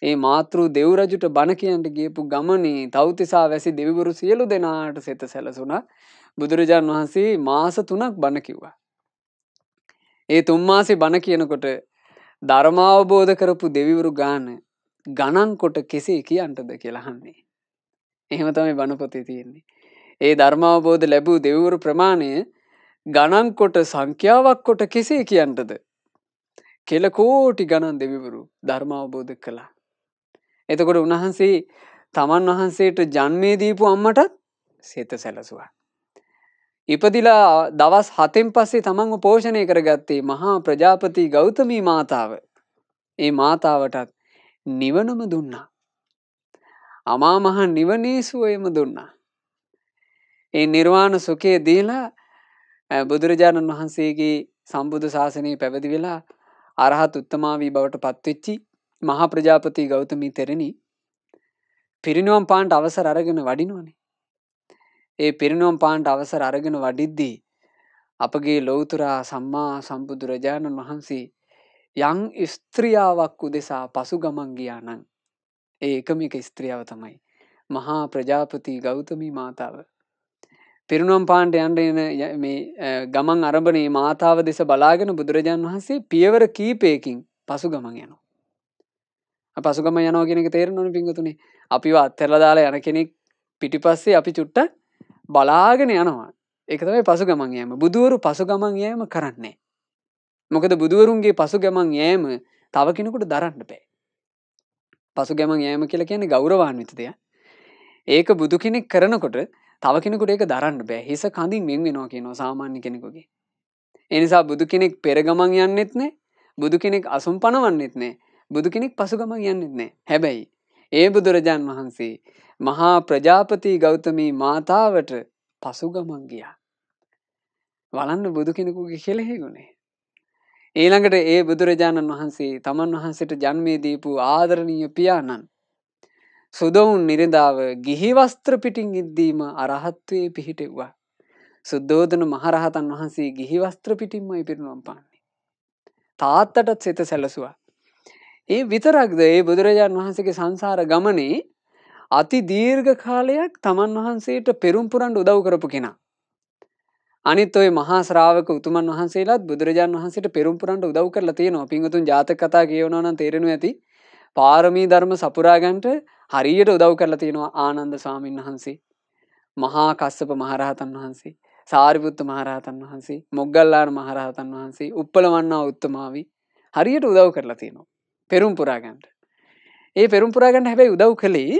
ඒ මාතෘ දෙව්රජුට බණ කියන්ට ගියපු ගමනේ තෞතිසා වැසි දෙවිවරු සියලු දෙනාට සෙත සැලසුණ බුදුරජාන් වහන්සේ මාස තුනක් බණ කිව්වා. ඒ තුම්මාසේ බණ කියනකොට ධර්මාවබෝධ කරපු දෙවිවරු ගාන ගණන් කොට කෙසේ කියන්ටද කියලාහන්නේ. එහෙම තමයි බණපොතේ තියෙන්නේ. ඒ ධර්මාවබෝධ ලැබූ දෙව්වරු ප්‍රමාණය ගණන්කොට සංඛ්‍යාවක් කොට කෙසේ කියන්ටද. කෙලකෝටි ගණන් දෙවිවරු ධර්මාවබෝධ කළා. එතකොට උන්වහන්සේ තමන් වහන්සේට ජන්මේ දීපු අම්මට සේත සැලසුවා. ඉපදිලා දවස් හතෙන් පස්සේ තමන්ව පෝෂණය කරගත්තේ මහා ප්‍රජාපති ගෞතමී මාතාව. ඒ මාතාවටත් නිවනම දුන්නා. අමා මහ නිවනේසුවයම දුන්නා. ඒ නිර්වාණ සුකේ දීලා බුදුරජාණන් වහන්සේගේ සම්බුදු ශාසනය පැවදි වෙලා අරහත් උත්තමාවී බවට පත්වෙච්චි මහා ප්‍රජාපති ගෞතමී තෙරෙනි පිරිනුවම් පාන්ට අවසර අරගෙන වඩිනෝනේ. ඒ පිරිනුවම් පාන්ට අවසර අරගෙන වඩිද්දී අපගේ ලොවතුරා සම්මා සම්බුදුරජාණන් වහන්සේ යං ස්ත්‍රියාවක් උදෙසා පසු ගමන් ගියානං ඒ එකමික ස්ත්‍රියාව තමයි මහා ප්‍රජාපති ගෞතමී මාතාව පිරුණුවම් පාන්ට යන්ට එන ගමන් අරඹනේ මාතාව දෙස බලාගෙන බුදුරජාන් වහන්සේ පියවර කීපයකින් පසු ගමන් යනවා. පසුගම යනෝ කෙනෙක තේරනොන පිංගතුනේ අපි අත්තරල දාලා යන කෙනෙක් පිටි පස්සේ අපි චුට්ට බලාගෙන යනවා එකතමයි පසු ගමන් යෑම බුදුවරු පසු ගමන් යෑම කරන්නේ මොකද බුදුවරුන්ගේ පසු ගමන් යෑම තව කෙනෙකුට දරන්න බෑ පසු ගැමන් යෑම කියලා කියන්නේ ගෞරවාන්විත දෙය ඒක බුදු කෙනෙක් කරනකොට තව කෙනෙකුට ඒක දරන්න බෑ හිස කඳින් මෙන් වෙනවා කියනවා සාමාන්‍ය කෙනෙකුගේ. එනිසා බුදු කෙනෙක් පෙරගමන් යන්නෙත් නෑ බුදු කෙනෙක් අසුම් පණවන්නෙත් නෑ බුදු කෙනෙක් පසුගම යන්නෙත්නේ හැබැයි ඒ බුදුරජාන් වහන්සේ මහා ප්‍රජාපති ගෞතමී මාතාවට පසුගමන් ගියා වලන්න බුදු කෙනෙකුගේ කෙළෙහෙගුණේ ඊළඟට ඒ බුදුරජාණන් වහන්සේ තමන් වහන්සට ජන්මේ දීපු ආදරණීය පියාණන් සුදවුන් නිරදාව ගිහිවස්ත්‍ර පිටින් ඉද්දීම අරහත්වයේ පිහිටෙව්වා සුද්දෝදන මහරහතන් වහන්සේ ගිහිවස්ත්‍ර පිටින්මයි පිරුණුවම් පාන්නේ තාත්තටත් සිත සැලසුවා ඒ විතරක්ද ඒ බුදුරජාණන් වහන්සේගේ සංසාර ගමනේ අති දීර්ඝ කාලයක් තමන් වහන්සේට පෙරුම්පුරන්ට උදව් කරපු කෙනා. අනිත් ඔය මහා ශ්‍රාවක උතුමන් වහන්සේලාත් බුදුරජාණන් වහන්සේට පෙරුම්පුරන්ට උදව් කරලා තියෙනවා. පින්වතුන් ජාතක කතා කියවනවා නම් තේරෙනු ඇති. පාරමී ධර්ම සපුරා ගන්නට හරියට උදව් කරලා තියෙනවා ආනන්ද ස්වාමීන් වහන්සේ. මහා කස්සප මහරහතන් වහන්සේ, සාරිපුත්ත මහරහතන් වහන්සේ, මොග්ගල්ලාන මහරහතන් වහන්සේ, උප්පලවන්නා උත්තමාවි හරියට උදව් කරලා තියෙනවා. පෙරුම් පුරාගන්ට. ඒ පෙරුම් පුරාගන්න හැබැයි උදව් කළේ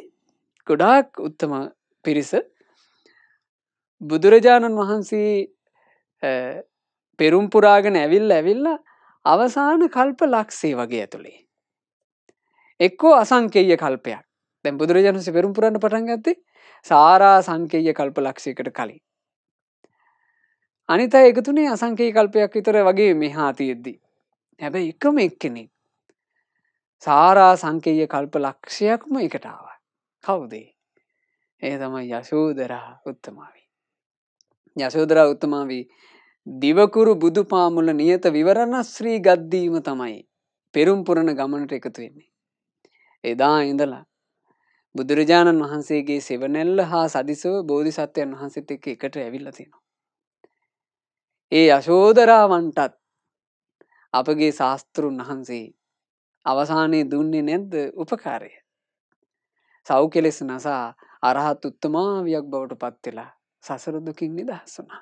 ගොඩාක් උත්තම පිරිස බුදුරජාණන් වහන්සේ පෙරුම් පුරාගෙන ඇවිල් ඇවිල්ල අවසාන කල්ප ලක්සේ වගේ ඇතුළේ. එක්කෝ අසංකේය කල්පයක් දැ බුදුරජාණන්සේ පෙරුම් පුරන්න පටන් ගත්තේ සාරා සංකේය කල්ප ලක්ෂයකට කලින්. අනිතා එකතුනේ අසංකේ කල්පයක් විතර වගේ මෙහා තියෙද්දී. හැබැ එකම එක්කෙනෙක් සාරා සංකේය කල්ප ලක්ෂයක්ම එකටාව. කවුදේ. ඒ තමයි යශෝදරා උත්තමාවී. යශෝදරා උත්තමාවී දිවකුරු බුදු පාමුල නියත විවරණ ශ්‍රී ගද්දීම තමයි පෙරුම්පුරණ ගමනට එකතු වෙන්නේ. එදා ඉඳලා බුදුරජාණන් වහන්සේගේ සෙවනැල්ල හා සදිසව බෝධිසත්වයන් වහන්සේත් එක්ක එකට ඇවිල්ලා තියෙනවා. ඒ යශෝදරාවන්ටත් අපගේ ශාස්තෘන් වහන්සේ අවසානයේ දුන්නේ නැද්ද උපකාරය. සෞ කෙලෙස නසා අරහත් උත්තමාවියක් බවට පත්වෙලා සසරදුකින් නිදහස්සුනා.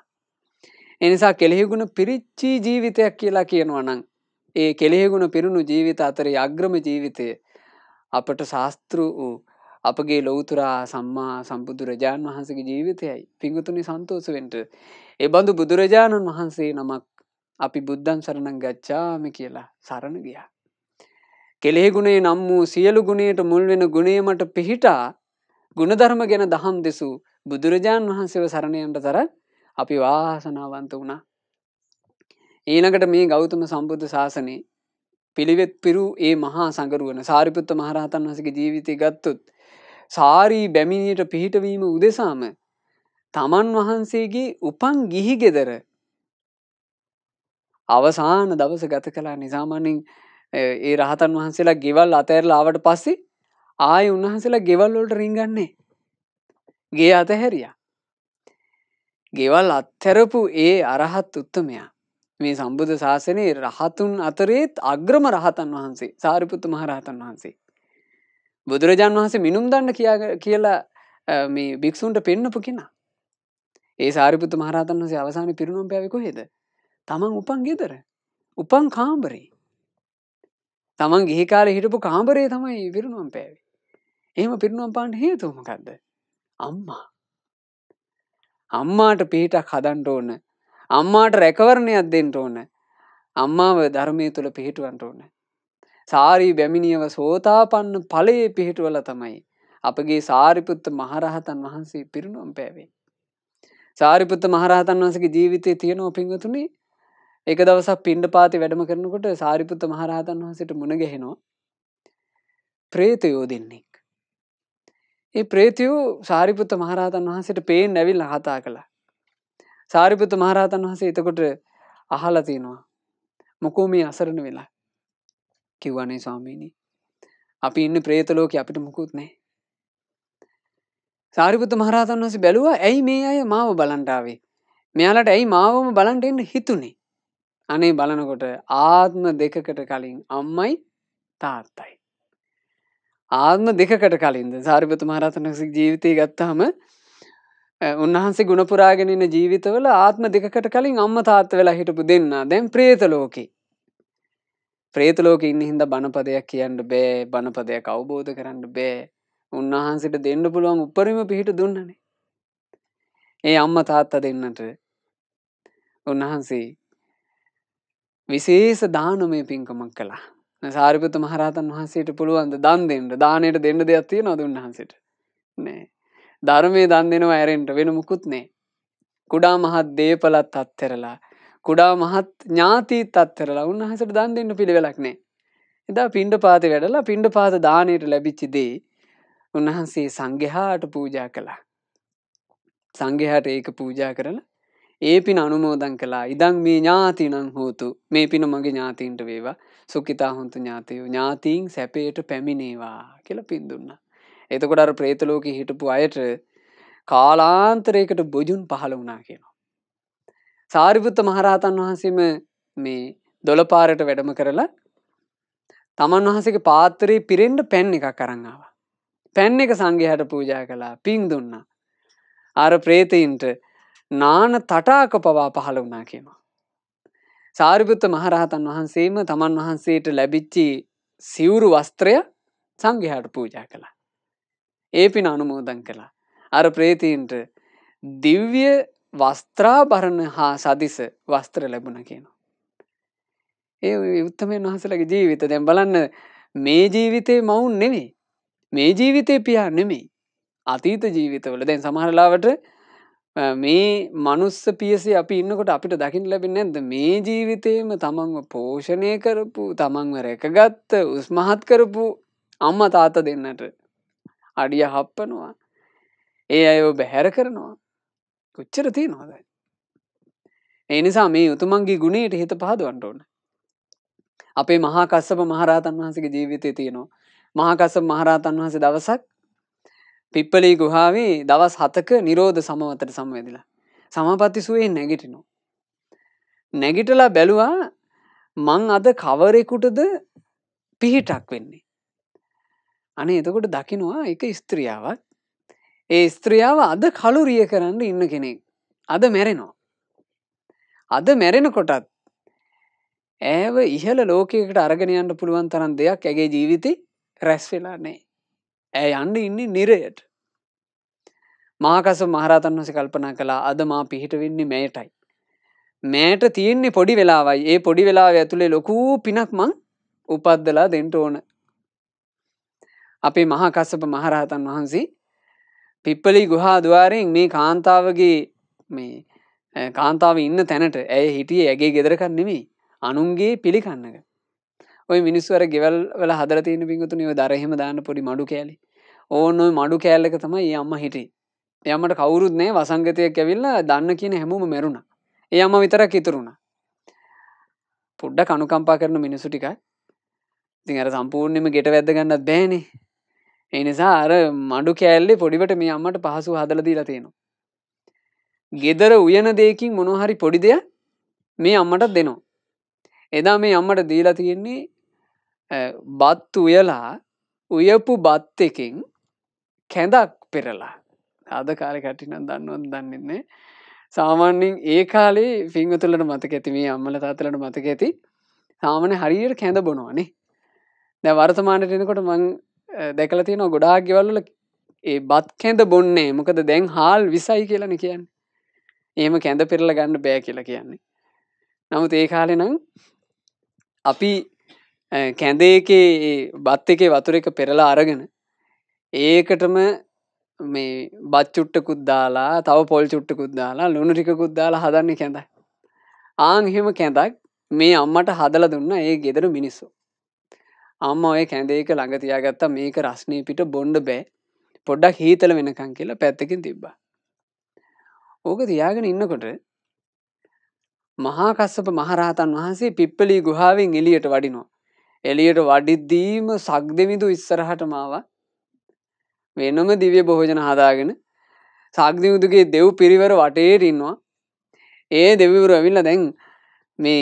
එනිසා කෙළෙහිගුණ පිරිච්චී ජීවිතයක් කියලා කියනවනං. ඒ කෙළෙහිගුණ පිරුණු ජීවිත අතරේ අග්‍රම ජීවිතය අපට ශාස්තෘ වූ අපගේ ලොවතුරා සම්මා සම්බුදුරජාණන් වහන්සගේ ජීවිතයයි පිංගුතුනි සන්තෝසුවෙන්ට එබඳු බුදුරජාණන් වහන්සේ නමක් අපි බුද්ධන් සරණං ගච්ඡාමි කියලා සරණ ගියා. කෙලෙහිගුණේ නම් වූ සියලු ගුණයට මුල් වෙන ගුණේමට පිහිටා ගුණධර්ම ගැන දහම් දෙසු බුදුරජාන් වහන්සේව සරණයන්ට තර අපි වාසනාවන්ත වුණා. ඊනකට මේ ගෞතම සම්බුද්ධ ශාසනය පිළිවෙත් පිරු ඒ මහා සඟරුවන සාරිපුත්ත මහරහතන් වසගේ ජීවිතය ගත්තුත් සාරී බැමිණියට පිහිටවීම උදෙසාම තමන් වහන්සේගේ උපන් ගිහි ගෙදර අවසාන දවස ගත කලා නිසාමානින් ඒ රහතන් වහන්සේලා ගෙවල් අතඇරලාවට පස්සේ ආය උන්වහන්සේලා ගෙවල්වලට රිංගන්නේ ගේ අතහැරිය ගෙවල් අත්හැරපු ඒ අරහත් උත්තමයා මේ සම්බුධ ශාසනයේ රහතුන් අතරේත් අග්‍රම රහතන් වහන්සේ සාරිපුත්තු මහරහතන් වහන්සේ බුදුරජාන් වහන්සේ මිනුම් දන්න කියලා මේ භික්‍ෂූන්ට පෙන්නපු කෙනා ඒ සාරිපුත්තු මහරහතන් වහසේ අවසාන පිරුණුම් පැවකු හෙද තමන් උපන් ගෙදර උපන් කාම්බරී තමන් ගිහි කාලේ හිටපු කාමරේ තමයි පිරුණුවම් පෑවේ. එහෙම පිරුණුවම් පාන්න හේතුව මොකද්ද? අම්මා. අම්මාට පිහිටක් හදන්න ඕන. අම්මාට රැකවරණයක් දෙන්න ඕන. අම්මාව ධර්මයේ තුල පිහිටවන්න ඕන. සාරී බැමිණියව සෝතාපන්න ඵලයේ පිහිටුවල තමයි අපගේ සාරිපුත්ත මහරහතන් වහන්සේ පිරිනුවම් පෑවේ. සාරිපුත්ත මහරහතන් වහන්සේගේ ජීවිතයේ තියෙනව පින්වතුනේ එක දවසක් පින්ඩ පාති වැඩම කරනකොට සාරිපුත්ත මහරහතන් වහසට මුණගැහෙනවා ප්‍රේතයෝ දෙන්නෙක්. ඒ ප්‍රේතියෝ සාරිපුත්ත මහරහතන් වහන්සට පේෙන් ඇවිල් හතා කළා. සාරිපුත්ත මහරහතන් වහසේ එතකොට අහලතිනවා. මොකෝ මේ අසරණ වෙලා කිව්වනේ ස්වාමීණී. අපි ඉන්න ප්‍රේතලෝක අපිට මුකුත් නෑ. සාරිපුත මහරහතන් වහස බැලුව ඇයි මේ අය මාව බලන්ටාවේ. මෙයාලට ඇයි මාවම බලන්ට එන්න හිතුනේ. අනේ බලනකොට ආත්ම දෙකකට කලින් අම්මයි තාත්තයි. ආත්ම දෙකකට කලින්ද සාරිපත මහරතනසි ජීවිතය ගත්තාම උන්වහන්සේ ගුණපුරාගෙනන ජීවිතවල ආත්ම දෙකට කලින් අම්ම තාත්ත වෙලා හිටපු දෙන්න දැන් ප්‍රේතලෝක ප්‍රේතලෝක ඉන්න හින්ද බණපදයක් කියන්න බෑ බණපදයක් අවබෝධ කරන්න බෑ උන්වහන්සට දෙන්න පුළුවන් උපරිම පිහිට දුන්නනේ ඒ අම්ම තාත්ත දෙන්නට උන්වහන්සේ විශේෂ දානමය පින්කමක් කළා. සාරිපුත මහරහතන් වහන්සේට පුළුවන්ද දන් දෙන්න දානයට දෙන්න දෙයක් තියෙනවද උන්වහන්සේට නෑ ධර්මයේ දන් දෙනවා ඇරෙන්ට වෙන මුකුත් නෑ කුඩා මහත් දේපලත් අත්තරලා කුඩා මහත් ඥාතීත් අත්තරලා උන්වහන්සේට දන් දෙන්න පිළිවෙලක් නෑ එදා පින්ඩ පාති වැඩලා පින්ඩ පාත දානයට ලැබිච්චි දේ උන්වහන්සේ සංඝයාට පූජා කළා සංඝයාට ඒක පූජා කරලා ඒ පින අනුමෝදන් කළා ඉදං මේ ඥාතිනං හෝතු මේ පින මගේ ඥාතීන්ට වේවා සුඛිතා හොන්තු ඥාතයෝ ඥාතීන් සැපයට පැමිණේවා කියලා පින් දුන්නා. එතකොට අර പ്രേත ලෝකේ හිටපු අයට කාලාන්තරයකට බොජුන් පහළ වුණා කියනවා. සාරිපුත්ත මහරහතන් වහන්සේම මේ දොළපාරට වැඩම කරලා තමන් වහන්සේගේ පාත්‍රයේ පිරෙන්න පැන් එකක් අරන් ආවා. පැන් එක සංඝයාට පූජා කළා, පින් දුන්නා. අර പ്രേතයින්ට නාන තටාක පවා පහළ වනා කියනවා. සාරිපුත්ත මහරහතන් වහන්සේම තමන් වහන්සේට ලැබිච්චි සිවුරු වස්ත්‍රය සංඝයාට පූජා කළා. ඒ පින අනුමෝදන් කළා. අර ප්‍රේතීන්ට දිව්‍ය වස්ත්‍රාභරණ හා සදිස වස්ත්‍ර ලැබුණ කියනවා. ඒ උත්තමයන් වහසලගේ ජීවිත දැම් බලන්න මේ ජීවිතේ මවුන් නෙමේ. මේ ජීවිතේ පියා නෙමේ. අතීත ජීවිතවල දැන් සමහරලාවට මේ මනුස්ස පියසේ අපි ඉන්නකොට අපිට දකිින් ලැබෙන ඇද මේ ජීවිතයම තමන්ව පෝෂණය කරපු තමන්ව රැකගත්ත උස්මහත් කරපු අම්ම තාත දෙන්නට අඩිය හප්පනවා ඒ අයෝ බැහැර කරනවා කොච්චර තිය නොද එනිසා මේ උතුමන්ගේ ගුණයට හිත පහදුවන්ට ඕන අපේ මහාකස්සප මහරහතන් වහන්සගේ ජීවිතය තියෙනවා මහාකස්ස මහරහතන් වහස දවසක් පිප්පලී ගුහාාවේ දවස් හතක නිරෝධ සමවතට සමවදිලා. සමපත්තිසුවේ නැගිටිනෝ. නැගිටලා බැලුවා මං අද කවරෙකුටද පිහිටක් වෙන්නේ. අනේ එතකොට දකිනවා එක ස්ත්‍රියාවක් ඒ ස්ත්‍රියාව අද කළු රිය කරන්න ඉන්න කෙනෙක් අද මැරෙනෝ. අද මැරෙනකොටත් ඇව ඉහල ලෝකයකට අරගෙනයන්ට පුළුවන් තරන් දෙයක් ඇගේ ජීවිතය රැස් වෙලා නෑ. ඇ යන්න ඉන්නේ නිරයට. මාකස මහරතන් වස කල්පනා කලා අද මා පිහිට වෙන්නේ මේටයි. මෑට තියෙන්නේ පොඩි වෙලාවයි ඒ පොඩි වෙලාව ඇතුළේ ලොකූ පිනක් මං උපද්දලා දෙන්ට ඕන. අපේ මහාකස්සප මහරහතන් වහන්සේ පිප්පලි ගුහා දවාරෙන් මේ කාන්තාවගේ මේ කාන්තාව ඉන්න තැනට ඇය හිටිය ඇගේ ගෙදරකක් නෙමේ අනුන්ගේ පිළිකන්නක. ඔය මිනිස්වර ගෙවල් වල හදර තියෙන පින්ගතු නිව දරහෙම දාන්න පොඩි මඩු කෑලි ඕනො මඩු කෑල්ලක තමයි ඒ අම්ම හිටි යමට කවුරුත් නෑ වසංගතයක් ඇවිල්ල දන්න කියන හැමෝම මැරුණ ඒ අම්ම විතරක් ඉතුරුණ පුඩ්ඩ කනුකම්පා කරන මිනිසු ටිකයි ඉතින් අර සම්පූර්ණයම ගෙට වැද ගන්නත් බෑනේ එනිසා අර මඩු කෑල්ලෙ පොඩිවට මේ අම්මට පහසු හදලදීලා තියෙනවා. ගෙදර උයන දෙයකින් මොනොහරි පොඩි දෙයක් මේ අම්මටත් දෙනවා. එදා මේ අම්මට දීලා තියෙන්නේ බත් උයලා උයපු බත් එකෙන් කැඳක් පෙරලා අද කාලෙ කටිනම් දන්නවොත් දන්නන්නේ සාමාන්‍යෙන් ඒ කාලේ ෆිංගතුලට මතක ඇති මේ අම්මල තාතලට මතක ඇති සාමන හරියට කැඳ බොනවානේ දැ වර්තමානට එනකොට මං දැකල තියෙන ගොඩාගෙවල්ල ඒ බත් කැඳ බොන්නේ මොකද දැන් හාල් විසයි කියලන කියන්න ඒම කැඳ පෙරල ගන්න බෑ කියලා කියන්නේ නමුත් ඒ කාලෙ නම් අපි කැඳේ එක බත් එකේ වතුර එක පෙරලා අරගෙන ඒකටම මේ බච්චුට්ටකුත් දාලා තව පොල් චුට්ටකුත් දාලා ලුණු ටිකුත් දාලා හදන්නේ කැඳයි ආංහෙම කැඳක් මේ අම්මට හදල දුන්න ඒ ගෙදර මිනිස්සු. අම්ම ඔය කැඳේක ළඟතියාගත්තා මේක රස්්නී පිට බොන්්ඩ බෑ පොඩ්ඩක් හීතල වෙනකං කියලා පැත්තකින් තිබ්බ. ඕක තියාගෙන ඉන්නකොට මහාකස්සප මහරහතන් වහන්සේ පිප්පලී ගුහාාවෙන් එලියට වඩිනෝ එලියට වඩිද්දීම සක් දෙවිදු ඉස්සරහට මාව වෙනම දිව්‍ය බොහෝජන හදාගෙන සක්දිමුදුගේ දෙව් පිරිවර වටේට ඉන්නවා ඒ දෙවිවරු ඇවිල්ල දැන් මේ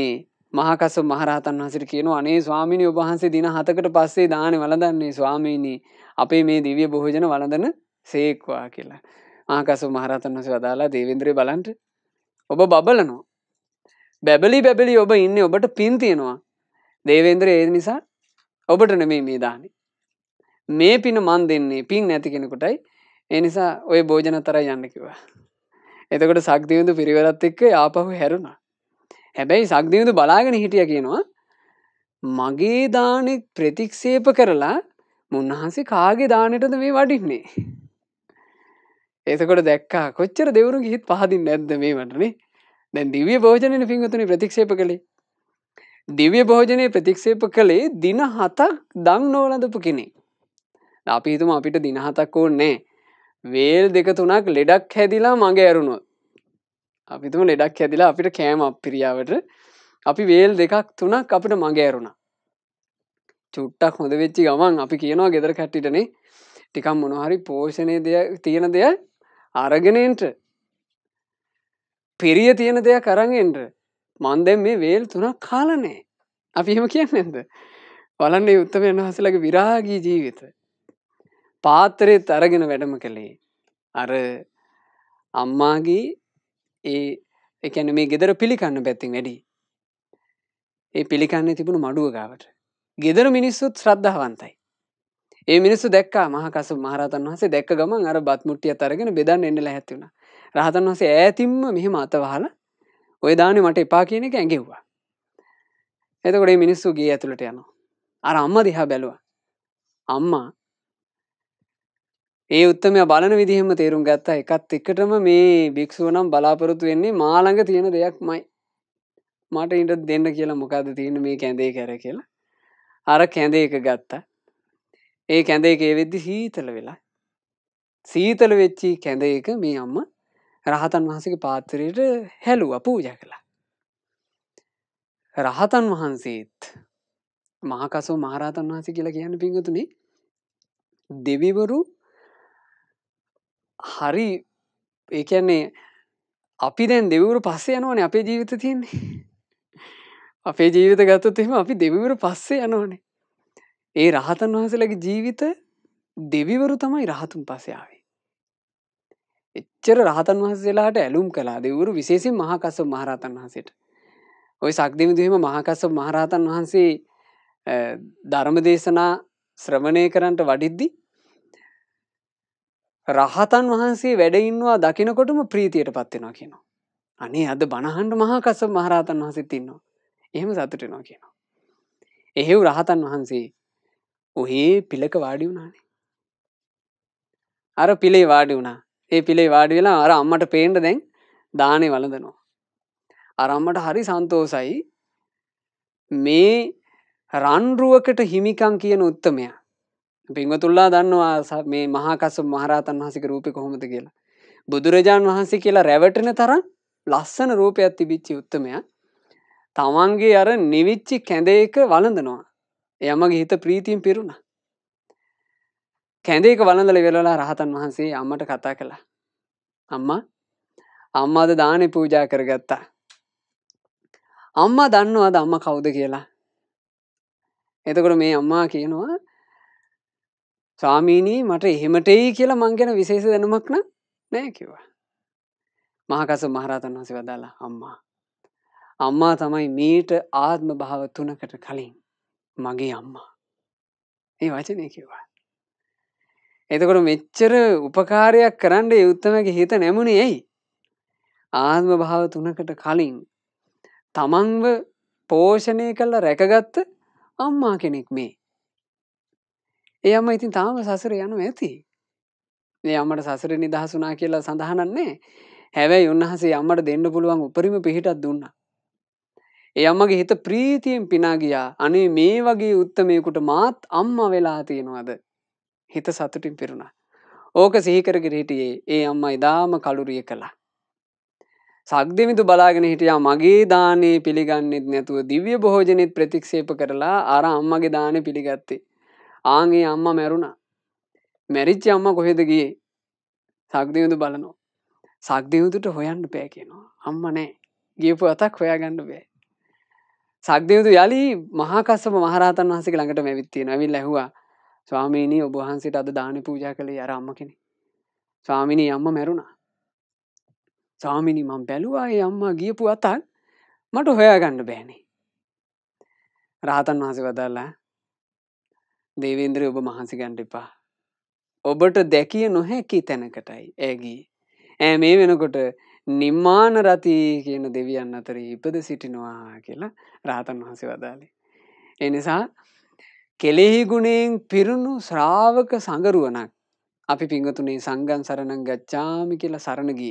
මහකස මහරහතන් වහසිට කියනවා අනේ ස්වාමිනි ඔබහන්සේ දින හතකට පස්සේ දාන වලදන්නේ ස්වාමීනී අපේ මේ දිවිය බොහෝජන වලඳන සේක්වා කියලා ආකසු මහරතන් වස වදාලා දේවින්ද්‍රී බලන්ට ඔබ බබලනවා බැබලි බැබලි ඔබ ඉන්න ඔබට පින් තියෙනවා දේවේන්ද්‍ර ඒ නිසා ඔබට නෙමේ මේ දානේ. මේ පින මන් දෙන්නේ පින් නැති කෙනෙකුටයි ඒ නිසා ඔය භෝජන තරයි යන්න කිවා. එතකොට සක්දියුදු පිරිවරත් එක්ක ආපහු හැරුණා. හැබැයි සක්දියුදු බලාගෙන හිටිය කියනවා මගේ දානෙ ප්‍රතික්ෂේප කරලා මුන්හන්සේ කාගේ දානටද මේ වඩින්නේ. එතකොට දැක්කා කොච්චර දෙවරු ගිහිත් පහදිින් නැද්ද මේ වටනේ දැන් දිවිය භෝජනය පින්ගතුනි ප්‍රතික්ෂේප කළේ දිව්‍ය භෝජනය ප්‍රතික්ෂේප කළේ දින හතක් දං නෝලදපු කෙනෙ. අපි හිතුම අපිට දින හතක් ඕන්නෑ. වේල් දෙක තුනක් ලෙඩක් හැදිලා මගේ ඇරුණුව. අපිතුම ලෙඩක් හැදිලා අපිට කෑම අපිරියාවට අපි වේල් දෙකක් තුනක් අපිට මගේ ඇරුණා. චුට්ටක් හොඳ වෙච්චි ගමන් අපි කියනවා ගෙදර කැට්ටිටනේ ටිකම් මොනහරි පෝෂණය තියෙන දෙය අරගෙනෙන්ට පිරිය තියෙන දෙයක් අරගෙන්ට මන්දැන් මේ වේල් තුනක් කාලනෑ අපි එහෙම කියන්න ඇද වලන්නේ උත්තමයන් වහසලගේ විරාගී ජීවිත පාතරයත් අරගෙන වැඩම කළේ අර අම්මාගේ ඒ එකැන මේ ගෙදර පිළිකන්න පැත්තිෙන් වැඩි ඒ පිළිකන්නේ තිබුණු මඩුව ගාවට ගෙදර මිනිස්සුත් ශ්‍රද්ධාවන්තයි ඒ මිනිස්සු දැක්කා මහකස මහරතන් වහසේ දැක් ගම අර බත්මුටිය අතරගෙන බෙදන්න එන්නල හැතිවුණ රහතන් වහසේ ඇතින්ම මෙහෙම අතවහලා ඔය දානේ මට එපා කියන එක ඇඟෙව්වා එතකොට මිනිස්සු ගේ ඇතුළට යනවා අර අම්ම දිහා බැලුව අම්මා ඒ උත්තම බලන විදිහම තේරුම් ගත්තා එකත් එකටම මේ භික්ෂුව නම් බලාපොරොතු වෙන්නේ මාළඟ තියෙන දෙයක් මයි මට ඉට දෙන්න කියලා මොකද තියෙන මේ කැඳේ කැර කියලා අර කැඳේ එක ගත්තා ඒ කැඳේ එක වෙද්දි සීතල වෙලා සීතල වෙච්චි කැඳ එක මේ අම්ම රහතන් වහන්සගේ පාතරයට හැලුව පූජ කළා. රහතන් වහන්සේත් මහකසෝ මහරහතන් වහන්සේ කියලා කියන්න පිංගතුනේ දෙවිවරු හරි ඒකන්නේ අපි දැන් දෙවරු පස්සේ යනවනේ අපේ ජීවිත තියන්නේ අපේ ජීවිත ගත්තොත් එම අපි දෙවිවරු පස්සේ යනවනේ ඒ රහතන් වහසලගේ ජීවිත දෙවිවරු තමයි රහතුන් පසයාවේ එච්චර රහතන් වහන්සේලාට ඇලුම් කලා දෙවරු විශේසින් මහකස්සව මහරතන් වහන්සේට. ඔය සක්දිමිදුහෙම මහකස්සව මහරහතන් වහන්සේ ධර්ම දේශනා ශ්‍රමණය කරන්ට වඩිද්දි. රහතන් වහන්සේ වැඩඉන්නවා දකිනකොටම ප්‍රීතියට පත්වෙනවා කියනවා. අනේ අද බණහන්ඩ මහාකස මහරහතන් වහසිත් ඉන්නවා. එහෙම සතුටෙනවා කියනවා. එහෙව් රහතන් වහන්සේ ඔහේ පිලක වාඩි වුණානේ. අර පිළේ වාඩි වුණා ඒ පිළේ වාඩි වෙලා අර අම්මට පේන්ට දැන් දානය වලදනවා. අරම්මට හරි සන්තෝසයි මේ රන්රුවකට හිමිකං කියන උත්තමයා. පිංවතුල්ලා දන්නවා මේ මහාකස්ස මහරතන් වහසික රූපය කොහොමද කියලා. බුදුරජාණන් වහන්සේ කියලා රැවටෙන තරන් ලස්සන රූපයක් තිබිච්චි උත්තමයා තමන්ගේ අර නිවිච්චි කැඳ එක වලඳනවා. එයමගේ හිත ප්‍රීතියෙන් පිරුණා. කැඳේක වලඳල වෙලලා රහතන් වහන්සේ අම්මට කතා කළා. අම්මා අම්මාද දානෙ පූජා කරගත්තා. අම්මා දන්නවාද අම්ම කවුද කියලා. එතකොට මේ අම්මා කියනවා ස්වාමීනී මට එහෙමටයි කියලා මං ගැන විශේෂ දැනුමක් නම් නෑ කිව්වා. මහකස මහරහතන් වහන්සේ වදාලා අම්මා. අම්මා තමයි මීට ආත්ම භාව තුනකට කලින් මගේ අම්මා. ඒ වචනය කිව්වා. එතකොට මෙච්චර උපකාරයක් කරන්න යුත්තමගේ හිත නැමුණේ ඇයි. ආත්ම භාව තුනකට කලින් තමන්ව පෝෂණය කල්ල රැකගත්ත අම්මා කෙනෙක් මේ. ඒ අම්ම ඉතින් තාම සසර යනු ඇති. ඒ අම්මට සසර නිදහසුනා කියලා සඳහනන්නේ හැවැයි උන්හසේ අම්මට දෙන්න පුළුවන් උපරිම පිහිටත් දුන්න. ඒ අම්මගේ හිත ප්‍රීතියෙන් පිනාගියා අනේ මේ වගේ උත්තමයකුට මාත් අම්ම වෙලා තියෙනවද හිත සතුටින් පිරුණා. ඕක සිහිකරගෙන හිටියේ ඒ අම්ම ඉදාම කළුරිය කළා. සක්දිමිතු බලාගෙන හිටියා මගේ දානයේ පිළිගන්නෙත් නැතුව දිව්‍ය බොහෝජනෙත් ප්‍රතික්ෂේප කරලා අර අම්මගේ දානය පිළිගත්තේ. ආගේ අම්ම මැරුණා. මැරිච්ච අම්ම කොහෙද ගියේ සක්දිවිදු බලනෝ. සක්දිවුදුට හොයන්න පෑ කියනවා. අම්ම නෑ ගියපු අතක් හොයාගන්න බෑ. සක්දිවුදු යළි මහාකස්සප මහරතන් වහසක ළඟට මැවිත්තියෙන ඇවිල් ඇහවා ස්වාමීනී ඔබහන්සිට අද දාන පූජා කළේ අර අම්ම කෙනෙ ස්වාමිනී අම්ම මැරුණා ස්වාමිනි මං බැලුවායේ අම්මා ගියපු අතක් මට හොයාගන්න බෑනේ රාතන් වහස වදල්ලා දේවේන්ද්‍රය ඔබ මහන්සි ගණ්ඩ එපා ඔබට දැකිය නොහැකි තැනකටයි ඇගී ඇ මේ වෙනකොට නිම්මාන රතිී කියන දෙවියන් අතර ඉපද සිටිනවා කියලා රාතන් වහසේ වදාලේ. එනිසා කෙලෙහි ගුණයෙන් පිරුණු ශ්‍රාවක සඟරුවනක් අපි පිංගතුනේ සංගන් සරණං ගච්ඡාමි කියලා සරණගී.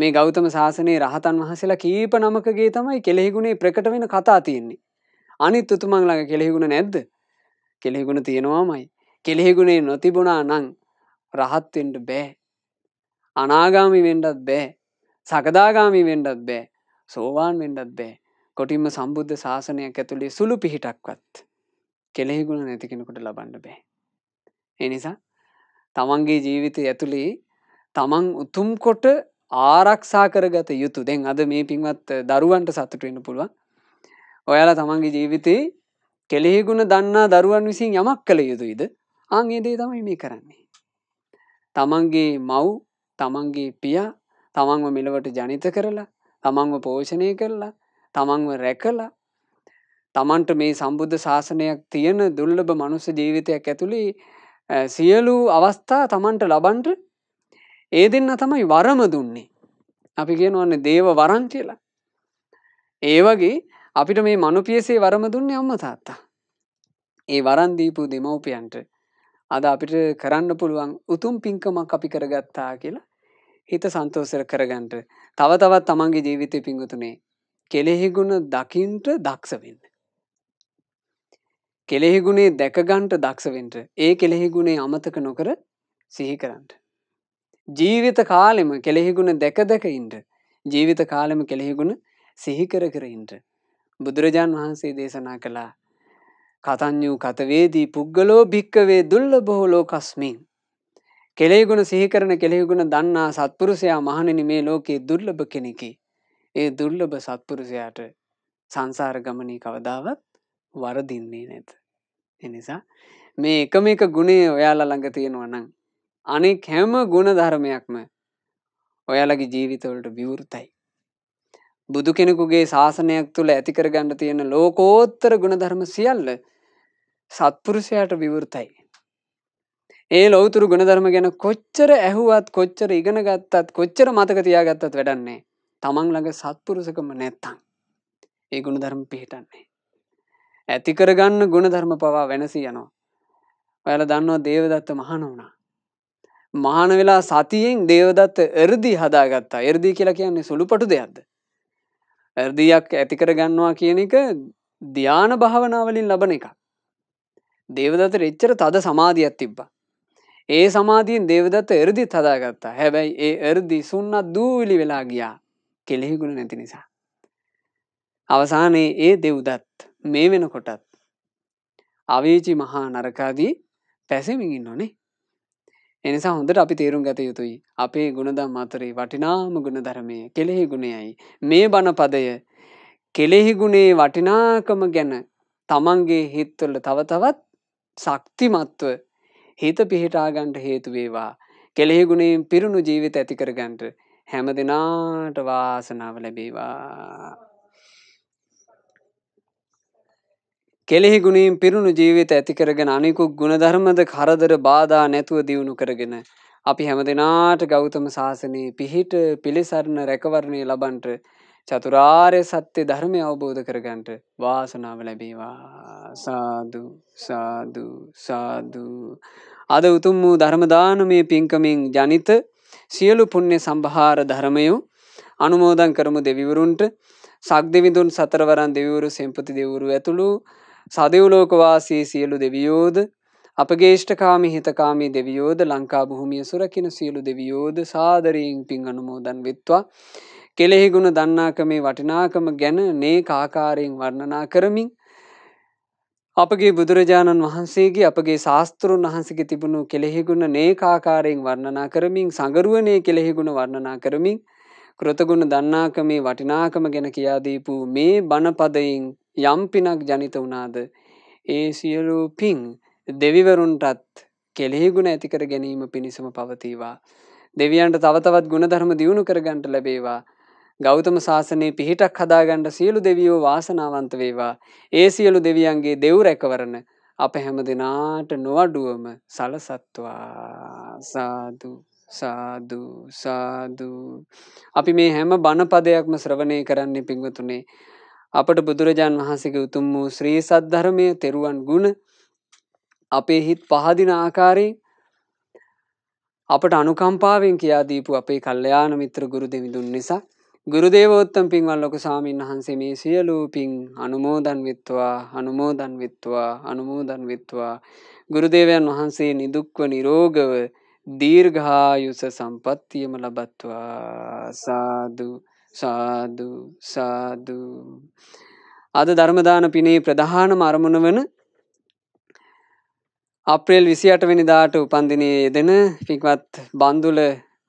මේ ගෞතම ශාසනයේ රහතන් වහසලා කීප නමකගේ තමයි කෙලෙහිගුණේ ප්‍රකට වෙන කතා තියෙන්නේ. අනිත් උතුමන් ළඟ කෙලෙහිගුණ නැද්ද? කෙලෙහිගුණ තියෙනවාමයි. කෙලෙහිගුණේ නොතිබුණා නම් රහත් වෙන්න බෑ. අනාගාමි වෙන්නත් බෑ. සකදාගාමි වෙන්නත් බෑ. සෝවාන් වෙන්නත් බෑ. කොටින්ම සම්බුද්ධ ශාසනයක් ඇතුලේ සුළු පිහිටක්වත් කෙලෙහිගුණ නැතිකෙනකොට ලබන්න බෑ. එනිසා තමන්ගේ ජීවිතය ඇතුළේ තමන් උතුම්කොට ආරක්ෂා කරගත යුතු දෙන් අද මේ පින්වත් දරුවන්ට සතුටවෙන්න පුළුවන් ඔයාලා තමන්ගේ ජීවිතයේ කෙලෙහිගුණ දන්නා දරුවන් විසින් යමක් කළ යුතුයිද ආංගේදේ තමයි මේ කරන්නේ. තමන්ගේ මව් තමන්ගේ පියා තමන්ව මෙලවට ජනිත කරලා තමන්ව පෝෂණය කරලා තමන්ව රැකලා තමන්ට මේ සම්බුද්ධ ශාසනයක් තියෙන දුල්ලබ මනුස ජීවිතයක් ඇතුළි සියලූ අවස්ථා තමන්ට ලබන්ට ඒ දෙන්න තමයි වරම දුන්නේ. අපි කියනවන්න දේව වරන් කියලා. ඒ වගේ අපිට මේ මනුපියසේ වරම දුන්නේ අම්ම තාත්තා. ඒ වරන්දීපු දෙමවපියන්ට අද අපිට කරන්න පුළුවන් උතුම් පින්කමක් අපි කරගත්තා කියලා හිත සන්තෝසර කරගන්ට තව තවත් තමන්ගේ ජීවිතය පින්ගුතුනේ කෙලෙහිගුණ දකිින්ට දක්ෂවෙන්න. කෙලෙහිගුණේ දැකගන්ට දක්ෂවෙන්ට ඒ කෙලෙහිගුණේ අමතක නොකර සිහිකරන්ට. ජීවිත කාලෙම කෙලෙහිගුණ දැක දැකඉන්ට ජීවිත කාලෙම කෙලෙහිගුණ සිහිකර කරඉන්ට. බුදුරජාන් වහන්සේ දේශනා කළා කතඥූ කතවේදී පුද්ගලෝ භික්කවේ දුල්ල බොහෝලෝ කස්මින්. කෙළෙගුණ සිහිකරන කෙළෙගුණ දන්නා සත්පුරුෂයා මහණනි මේ ලෝකයේ දුර්ලභ කෙනෙකි. ඒ දුර්ලභ සත්පුරුෂයාට සංසාර ගමනී කවදාවත් වරදින්නේ නැත. එනිසා මේ එකම එක ගුණේ ඔයාලා ළඟ තියෙනවා නම් අනෙක් හැම ගුණ ධර්මයක්ම ඔයාලගේ ජීවිතවලට විවෘතයි. බුදු කෙනෙකුගේ ශාසනයක් තුළ ඇතිකර ගණඩ තියෙන ලෝකෝත්තර ගුණධර්ම සියල්ල සත්පුරුෂයට විවෘතයි. ඒ ලොවතුරු ගුණධර්ම ගැන කොච්චර ඇහුවත් කොච්චර ඉගෙන ගත්තත් කොච්චර මතක තියාගත්තත් වැඩන්නේ තමන් ළඟ සත්පුරුසකම නැත්තං ඒ ගුණධර්ම පිහිටන්නේ. ඇතිකරගන්න ගුණධර්ම පවා වෙනසී යනවා. ඔයල දන්නවා දේවදත්ත මහන වුණා. මහන වෙලා සතියෙන් දේවදත්ත එරදි හදාගත්තා එරදී කියලා කියන්නේ සුළුපටු දෙයක්ද. එරදියක් ඇතිකර ගන්නවා කියන එක ධ්‍යාන භාවනාවලින් ලබන එකක්. දේවදත්ත රෙච්චර තද සමාධියක් තිබ්බා. ඒ සමාධීන් දේවදත්ත එරදිත් හදාගත්තා හැබැයි ඒ එරදි සුන්නත් දූවිලි වෙලා ගියා කෙලෙහිගුණ නැති නිසා. අවසානයේ ඒ දෙව්දත් මේ වෙනකොටත් අවේචි මහා නරකාදී පැසමින් ඉන්න ඕනේ එනිසා හොඳට අපි තේරුම් ගත යුතුයි අපේ ගුණදම් අතරේ වටිනාම ගුණ ධරමය කෙළෙහි ගුණයයි මේ බණපදය කෙළෙහි ගුණේ වටිනාකම ගැන තමන්ගේ හිත්වල තව තවත් ශක්තිමත්ව හිත පිහිටාගන්ට හේතුවේවා කෙළෙහි ගුණෙන් පිරුණු ජීවිත ඇතිකරගන්ට හැම දෙනාට වාසනාව ලැබේවා කෙලෙහි ගුණීම් පිරුණු ජීවිත ඇතිකරගෙන අනිකුක් ගුණධර්මද කරදර බාධා නැතුව දියුණු කරගෙන. අපි හැම දෙනාට ගෞතම ශාසනයේ පිහිට පිළිසරණ රැකවරණය ලබන්ට චතුරාර්ය සත්‍ය ධර්මය අවබෝධ කරගන්ට වාසනාව ලැබීවා සාදු සාදු සාදු. අද උතුම් වූ ධර්මදානමේ පින්කමින් ජනිත සියලු පුුණ්‍ය සම්භහාර ධර්මයෝ අනුමෝදන් කරමු දෙවිවරුන්ට සක් දෙවිඳුන් සතරවරන් දෙවරු සෙම්පති දෙවරු ඇතුළු සදව්ලෝකවාසී සියලු දෙවියෝද අපගේෂ්ඨකාමි හිතකාමී දෙවියෝද ලංකා බොහොමිය සුරකින සියලු දෙවියෝද සාදරීෙන් පින් අනුමෝදන් විත්වා. කෙලෙහි ගුණ දන්නාකමේ වටිනාකම ගැන නේ කාකාරයෙන් වර්ණනා කරමින් අපගේ බුදුරජාණන් වහන්සේගේ අපගේ ශාස්තෘන් වහන්සගේ තිබුණු කෙළෙහිගුණ නේකාකාරයෙන් වර්ණනා කරමින් සඟරුවනය කෙළෙහිගුණ වර්ණනා කරමින් ක්‍රොතගුණ දන්නාකමේ වටිනාකම ගැන කියාදීපු මේ බණපදයින් යම් පිනක් ජනිත වුණාද ඒ සියලු පින් දෙවිවරුන්ටත් කෙලෙහි ගුණ ඇතිකර ගැනීම පිණිසම පවතිවා. දෙවියන්ට තවතවත් ගුණධර්ම දියුණු කරගන්ට ලැබේවා. ගෞතම ශාසනයේ පිහිටක් හදාගණ්ඩ සියලු දෙවියෝ වාසනාවන්ත වේවා. ඒ සියලු දෙවියන්ගේ දෙව් රැකවරණ අප හැම දෙනාට නොවඩුවම සලසත්වා සාදු සාදු සාදු. අපි මේ හැම බණපදයක්ම ශ්‍රවණය කරන්නේ පින්වතුනේ. අපට බුදුරජාන් වහන්සේගේ උතුම් වූ ශ්‍රී සද්ධර්මය තෙරුවන් ගුණ අපේ හිත් පහදින ආකාරයෙන් අපට අනුකම්පාවෙන් කියා දීපු අපේ කල්්‍යයාන මිත්‍ර ගුරු දෙවිඳුන් නිසා ගුරුදේවෝත්තම් පින්වල් ලොක සාමීන් වහන්සේ මේ සියලූ පින් අනුමෝදන් විත්වා අනුමෝදන් විත්වා අනුමෝදන් විත්වා ගුරුදේවයන් වහන්සේ නිදුක්ව නිරෝගව දීර්ඝායුස සම්පත්තියම ලබත්වා සාදුු සාදු සාදු. අද ධර්මදාන පිනේ ප්‍රධානම අරමුණ වන අප්‍රේල් විසියට වෙනිදාට උපන්දිනයේ දෙන පික්වත් බන්දුල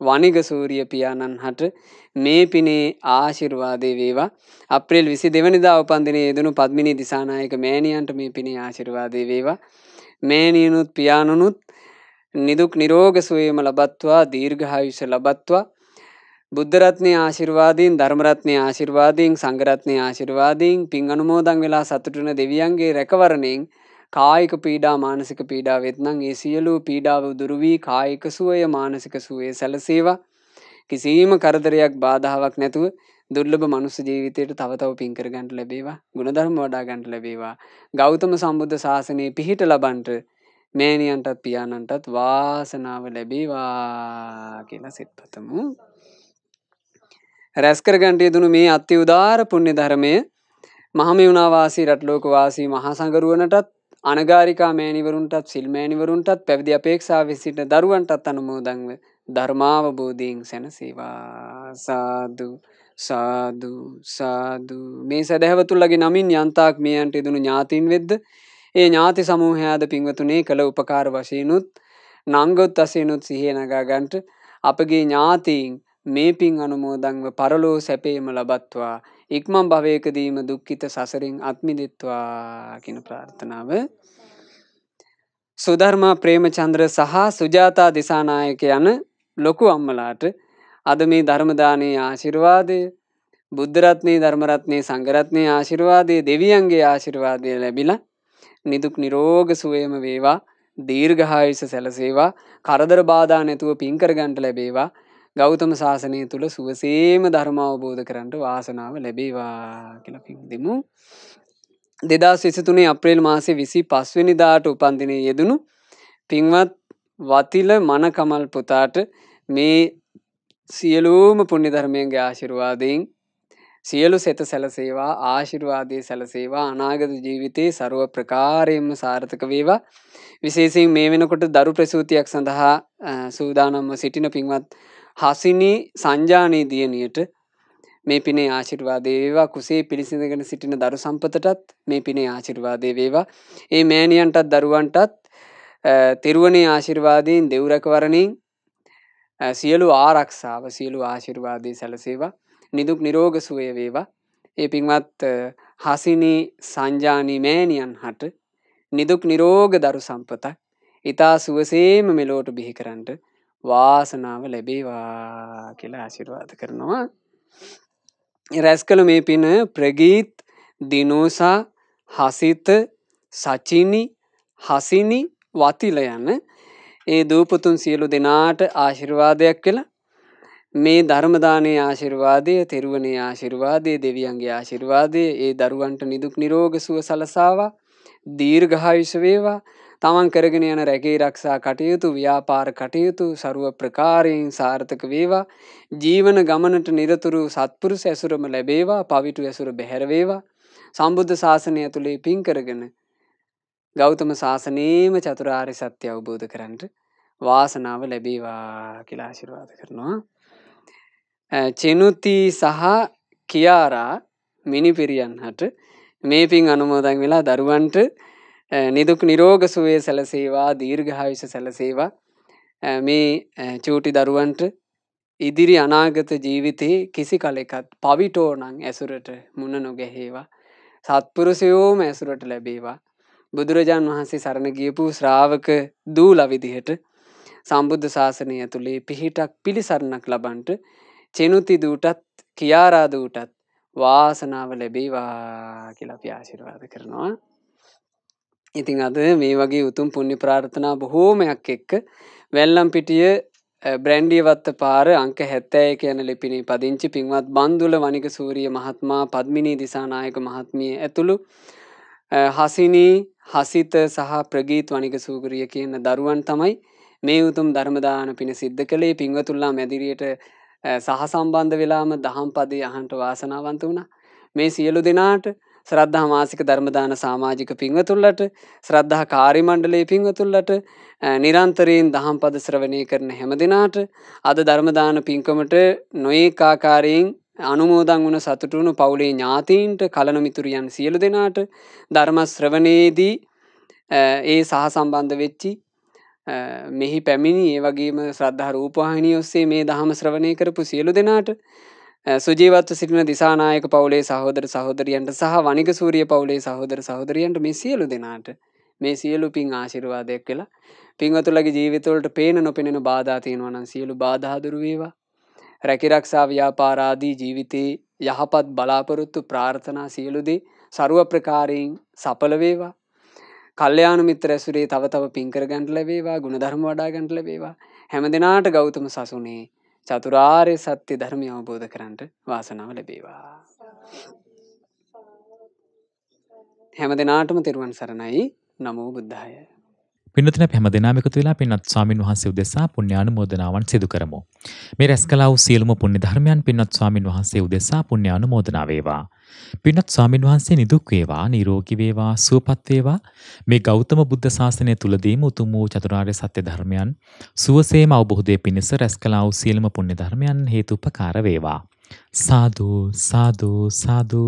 වනිග සූරිය පියාණන් හට මේ පිනේ ආශිර්වාදය වේවා අප්‍රේල් විසි දෙවනිදා උපන්දිනයේ දනු පද්මිනි දිසානායක මෑණියන්ට මේ පිනේ ආශිර්වාදය වේවා මෑණියනුත් පියාණනුත් නිදුක් නිරෝග සුවයම ලබත්වා දීර්ඝායුෂ ලබත්වා බුද්ධරත්නය ආශිර්වාදීන් ධර්මරත්නය ආශිර්වාදීන් සංගරත්නය ආශිර්වාදීන් පින් අනුමෝදන් වෙලා සතුටන දෙවියන්ගේ රැකවරණයෙන් කායික පීඩා මානසික පීඩා වෙත්නං ඒ සියලූ පීඩාව දුරුවී කායික සුවය මානසික සුවේ සැලසේවා කිසිීම කරදරයක් බාධාවක් නැතුව දුර්ලභ මනුස්ස ජීවිතයට තවතව පින්කර ගන්ට ලැබේවා ගුණධර්ම වඩා ගන්ට ලැබේවා ගෞතම සම්බුද්ධ ශාසනයේ පිහිට ලබන්ට මෑණියන්ටත් පියාණන්ටත් වාසනාව ලැබේවා කියලා සිත්පතමු රැස්කරගන්ට යදුණු මේ අත්‍ය උදාර පුුණ්‍ය ධර්මය මහමවුණවාසී රට්ලෝකවාසී මහා සඟරුවනටත් අනගාරිකා මෑනිවරුන්ටත් සිල්මෑනිවරුන්ටත් පැවිදි අපේක්ෂාව සිට දරුවන්ටත් අනුමෝදංව ධර්මාවබෝධීන් සැනසේවා සාදු සාදු සාදු මේ සැදැහවතුල්ලගේ නමින් යන්තාක් මේයන්ට ඉදුණු ඥාතින් වෙද්ද ඒ ඥාති සමූහයාද පින්වතුනේ කළ උපකාර වශයනුත් නංගොත් අසයනුත් සිහේ නගාගන්ට අපගේ ඥාතීන් මේ පින් අනුමෝදංව පරලෝ සැපේම ලබත්වා ඉක්මම් භවයකදීම දුක්කිත සසරින් අත්මිදිත්වා කියන ප්‍රාර්ථනාව. සුධර්මා ප්‍රේමචන්ද්‍ර සහ සුජාතා දිසානායක යන ලොකු අම්මලාට අද මේ ධර්මදානයේ ආශිර්වාදය බුද්ධරත්නය ධර්මරත්නය සංගරත්නය ආශිර්වාදය දෙවියන්ගේ ආශිර්වාදය ලැබිලා නිදුක් නිරෝග සුවයම වේවා දීර්ගහායුෂ සැලසේවා කරදර බාධා නැතුව පින්කරගන්ට ලැබේවා ගෞතම ශාසනය තුළ සුවසේම ධර්ම අවබෝධ කරන්නට වාසනාව ලැබේවා කලපින් දෙමු. දෙදා සිසතුනේ අප්‍රේල් මාසේ විසි පස්වනිදාට උපන්දිනය යෙදනු පින්වත් වතිල මනකමල් පුතාට මේ සියලූම පුුණි ධර්මයන්ගේ ආශිරවාදයෙන් සියලු සෙත සැලසේවා ආශිරවාදය සැලසේවා අනාගත ජීවිතයේ සරුව ප්‍රකාරයෙන්ම සාර්ථක වේවා විශේසින් මේ වෙනකොට දරු ප්‍රසූතියක් සඳහා සූදානම්ම සිටින පින්වත් හසිනී සංජානයේ දියණියට මේ පිනේ ආශිර්වාදේ වේවා කුසේ පිළිසිඳගෙන සිටින දරු සම්පතටත් මේ පිනේ ආශිර්වාදේ වේවා. ඒ මෑණියන්ටත් දරුවන්ටත් තෙරුවනේ ආශිර්වාදයෙන් දෙව්රැකවරණින් සියලු ආරක්ෂාව සියලු ආශිර්වාදී සැලසේවා. නිදුක් නිරෝග සුවය වේවා. ඒ පින්වත් හසිනී සංජානී මෑණියන් හට නිදුක් නිරෝග දරු සම්පතක් ඉතා සුවසේම මෙලෝට බිහි කරන්නට වාසනාව ලැබේවා කියලා ආශිර්වාද කරනවා. රැස්කළ මේ පින ප්‍රගීත් දිනෝසා හසිත සචිනි හසිනි වතිල යන ඒ දූපතුන් සියලු දෙනාට ආශිර්වාදයක් කියලා මේ ධර්මදානය ආශිර්වාදය තෙරුවනේ ආශිර්වාදය දෙවියන්ගේ ආශිර්වාදය ඒ දරුවන්ට නිදුක් නිරෝග සුව සලසාවා දීර්ඝායුෂ වේවා තමන් කරගෙන යන රැකේ රක්ෂා කටයුතු ව්‍යාපාර කටයුතු සරුව ප්‍රකාරයෙන් සාර්ථක වේවා ජීවන ගමනට නිරතුරු සත්පුරුස ඇසුරම ලැබේවා පවිටු ඇසුර බැහැරවේවා සම්බුද්ධ ශාසනය ඇතුළේ පින් කරගෙන ගෞතම ශාසනයේම චතුරාරි සත්‍ය අවබෝධ කරන්නට වාසනාව ලැබේවා කියලාශිරවාද කරනවා. චෙනුති සහ කියාරා මිනිපිරියන් හට මේ පින් අනුමෝදන් වෙලා දරුවන්ට නිදුක් නිරෝග සුවේ සැලසේවා දීර්ඝායුෂ සැලසේවා මේ චූටි දරුවන්ට ඉදිරි අනාගත ජීවිතයේ කිසි කලෙකත් පවිටෝනං ඇසුරට මුණ නොගැහේවා සත්පුරුසයෝම ඇසුරට ලැබේවා බුදුරජාන් වහන්සේ සරණ ගියපු ශ්‍රාවක දූ ලවිදිහට සම්බුද්ධ ශාසනය ඇතුළේ පිහිටක් පිළිසරණක් ලබන්ට චෙනුතිදූටත් කියාරාදූටත් වාසනාව ලැබේවා කියලා ප්‍යාශිරවාද කරනවා ඉතිං අද මේ වගේ උතුම් පුුණි ප්‍රාර්ථනා බොහෝමයක් එක්ක වැල්ලම් පිටිය බ්‍රැන්ඩියවත්ත පාර අංක හැත්තෑ කියන ලිපිනි පදිංචි පින්වත් බන්දුල වනික සූරිය මහත්මා පද්මිනී දිසානායක මහත්මිය ඇතුළු හසිනී හසිත සහ ප්‍රගීත් වනික සූගරිය කියන දරුවන් තමයි මේ උතුම් ධර්මදාන පින සිද්ධ කළේ පින්වතුල්ලා මැදිරියට සහ සම්බන්ධ වෙලාම දහම් පදේ අහන්ට වාසනාවන්ත වුණ මේ සියලු දෙනාට ශ්‍රද්ධා මාසික ධර්මදාන සාමාජික පින්වතුල්ලට ශ්‍රද්ධා කාරි මණ්ඩලේ පින්වතුල්ලට නිරන්තරයෙන් දහම් පද ශ්‍රවණය කරන හැම දෙනාට අද ධර්මදාන පින්කමට නොඒක ආකාරයෙන් අනුමෝදං වුණ සතුටුණු පවුලේ ඥාතීන්ට කලනමිතුරියන් සියලු දෙනාට ධර්මශ්‍රවනයේදී ඒ සහ සම්බන්ධ වෙච්චි මෙහි පැමිණි ඒ වගේම ශ්‍රද්ධහ රූපවාහිනී ඔස්සේ මේ දහම ශ්‍රවණය කරපු සියලු දෙනාට සුජීවත්ව සිටින දිසානායක පවුලේ සහෝදර සහෝදරියන්ට සහ වනික සූරිය පවුලේ සහෝදර සහෝදරියන්ට මේ සියලු දෙනාට මේ සියලු පින් ආශිරවාදයක් වෙලා පින්වතුලගේ ජීවිතවලට පේන නොපෙනෙන බාධාතියෙනවනන් සියලු බාධාදුරුවේවා රැකිරක්ෂා ව්‍යාපාරාදී ජීවිතයේ යහපත් බලාපොරොත්තු ප්‍රාර්ථනා සියලුදේ සරුව ප්‍රකාරයෙන් සපලවේවා කල්්‍යයානු මිත්‍ර ඇසුරේ තව තව පින්කර ගැන්ට ලැබේවා ගුණධර්ම වඩා ගැන්ට ලැබේවා හැම දෙනාට ගෞතම සසුනේ චතුරාර්ය සත්‍ය ධර්මය අවබෝධ කරන්නට වාසනාව ලැබේවා. හැම දෙනාටම තෙරුවන් සරණයි නමෝ බුද්ධාය. පින්නතුන හැම දෙනාම එකතු වෙලා පින්වත් ස්වාමින් වහන්සේ උදෙසා පුණ්‍යානුමෝදනාවන් සිදු කරමු. මේ රැස්කලා වූ සියලුම පුණ්‍ය ධර්මයන් පින්වත් ස්වාමින් වහන්සේ උදෙසා පුණ්‍යානුමෝදනා වේවා. පින්වත් ස්වාමින් වහන්සේ නිදුක් වේවා, නිරෝගී වේවා, සුවපත් වේවා. මේ ගෞතම බුද්ධ ශාසනය තුලදීම උතුම් වූ චතුරාර්ය සත්‍ය ධර්මයන් සුවසේම අවබෝධයේ පිණිස රැස්කලා වූ සියලුම පුණ්‍ය ධර්මයන් හේතුපකාර වේවා. සාදු සාදු සාදු.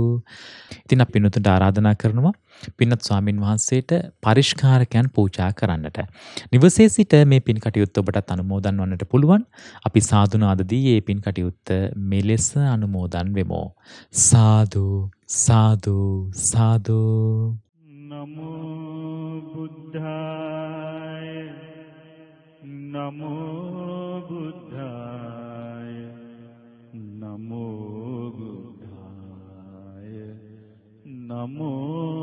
ඉතින් අපි පින්වතුන්ට ආරාධනා කරනවා පින්නත් ස්වාමින් වහන්සේට පරිෂ්කාරකයන් පූජා කරන්නට. නිවසේ සිට මේ පින් කටයුත්ත ඔබටත් අනුමෝදන් වන්නට පුළුවන්. අපි සාදුනාදදී ඒ පින් කටයුත්ත මෙලෙස අනුමෝදන් වෙමෝ. සාදු සාදු සාදු නමෝ බුද්ධාය නමෝ බුද්ධාය නමෝ බුද්ධාය නමෝ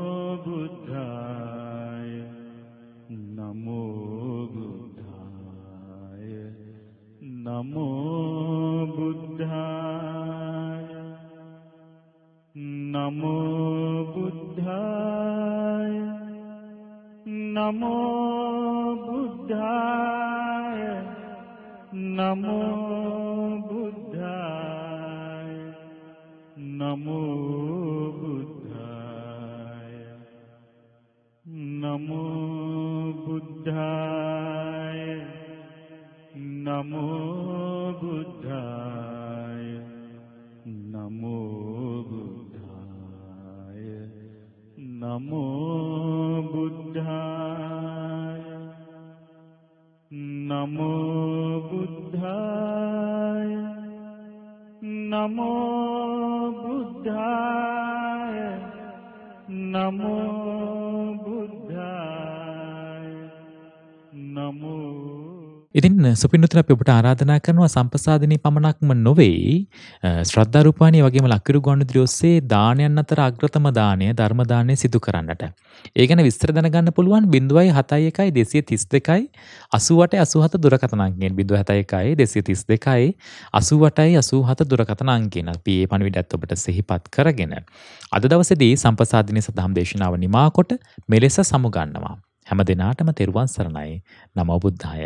বুদ্ধা සුපින්දුතර අපි ඔබට ආරාධනා කරනවා සම්පසාදිනී පමණක්ම නොවේ ශ්‍රද්ධා රූපාණී වගේම ලක්කිරු ගොණුදිරි ඔස්සේ දානයන් අතර අග්‍රතම දාණය ධර්ම දාණය සිදු කරන්නට. ඒ ගැන විස්තර දැනගන්න පුළුවන් 0.71 232 88 87 දුරකථන අංකයෙන් 0.71 232 88 87 දුරකථන අංකයෙන් අපි මේ පණිවිඩයත් ඔබට සිහිපත් කරගෙන අද දවසේදී සම්පසාදිනී සදහම් දේශනාව නිමා කොට මෙලෙස සමුගන්නවා. හැම දිනාටම තෙරුවන් සරණයි නමෝ බුද්ධාය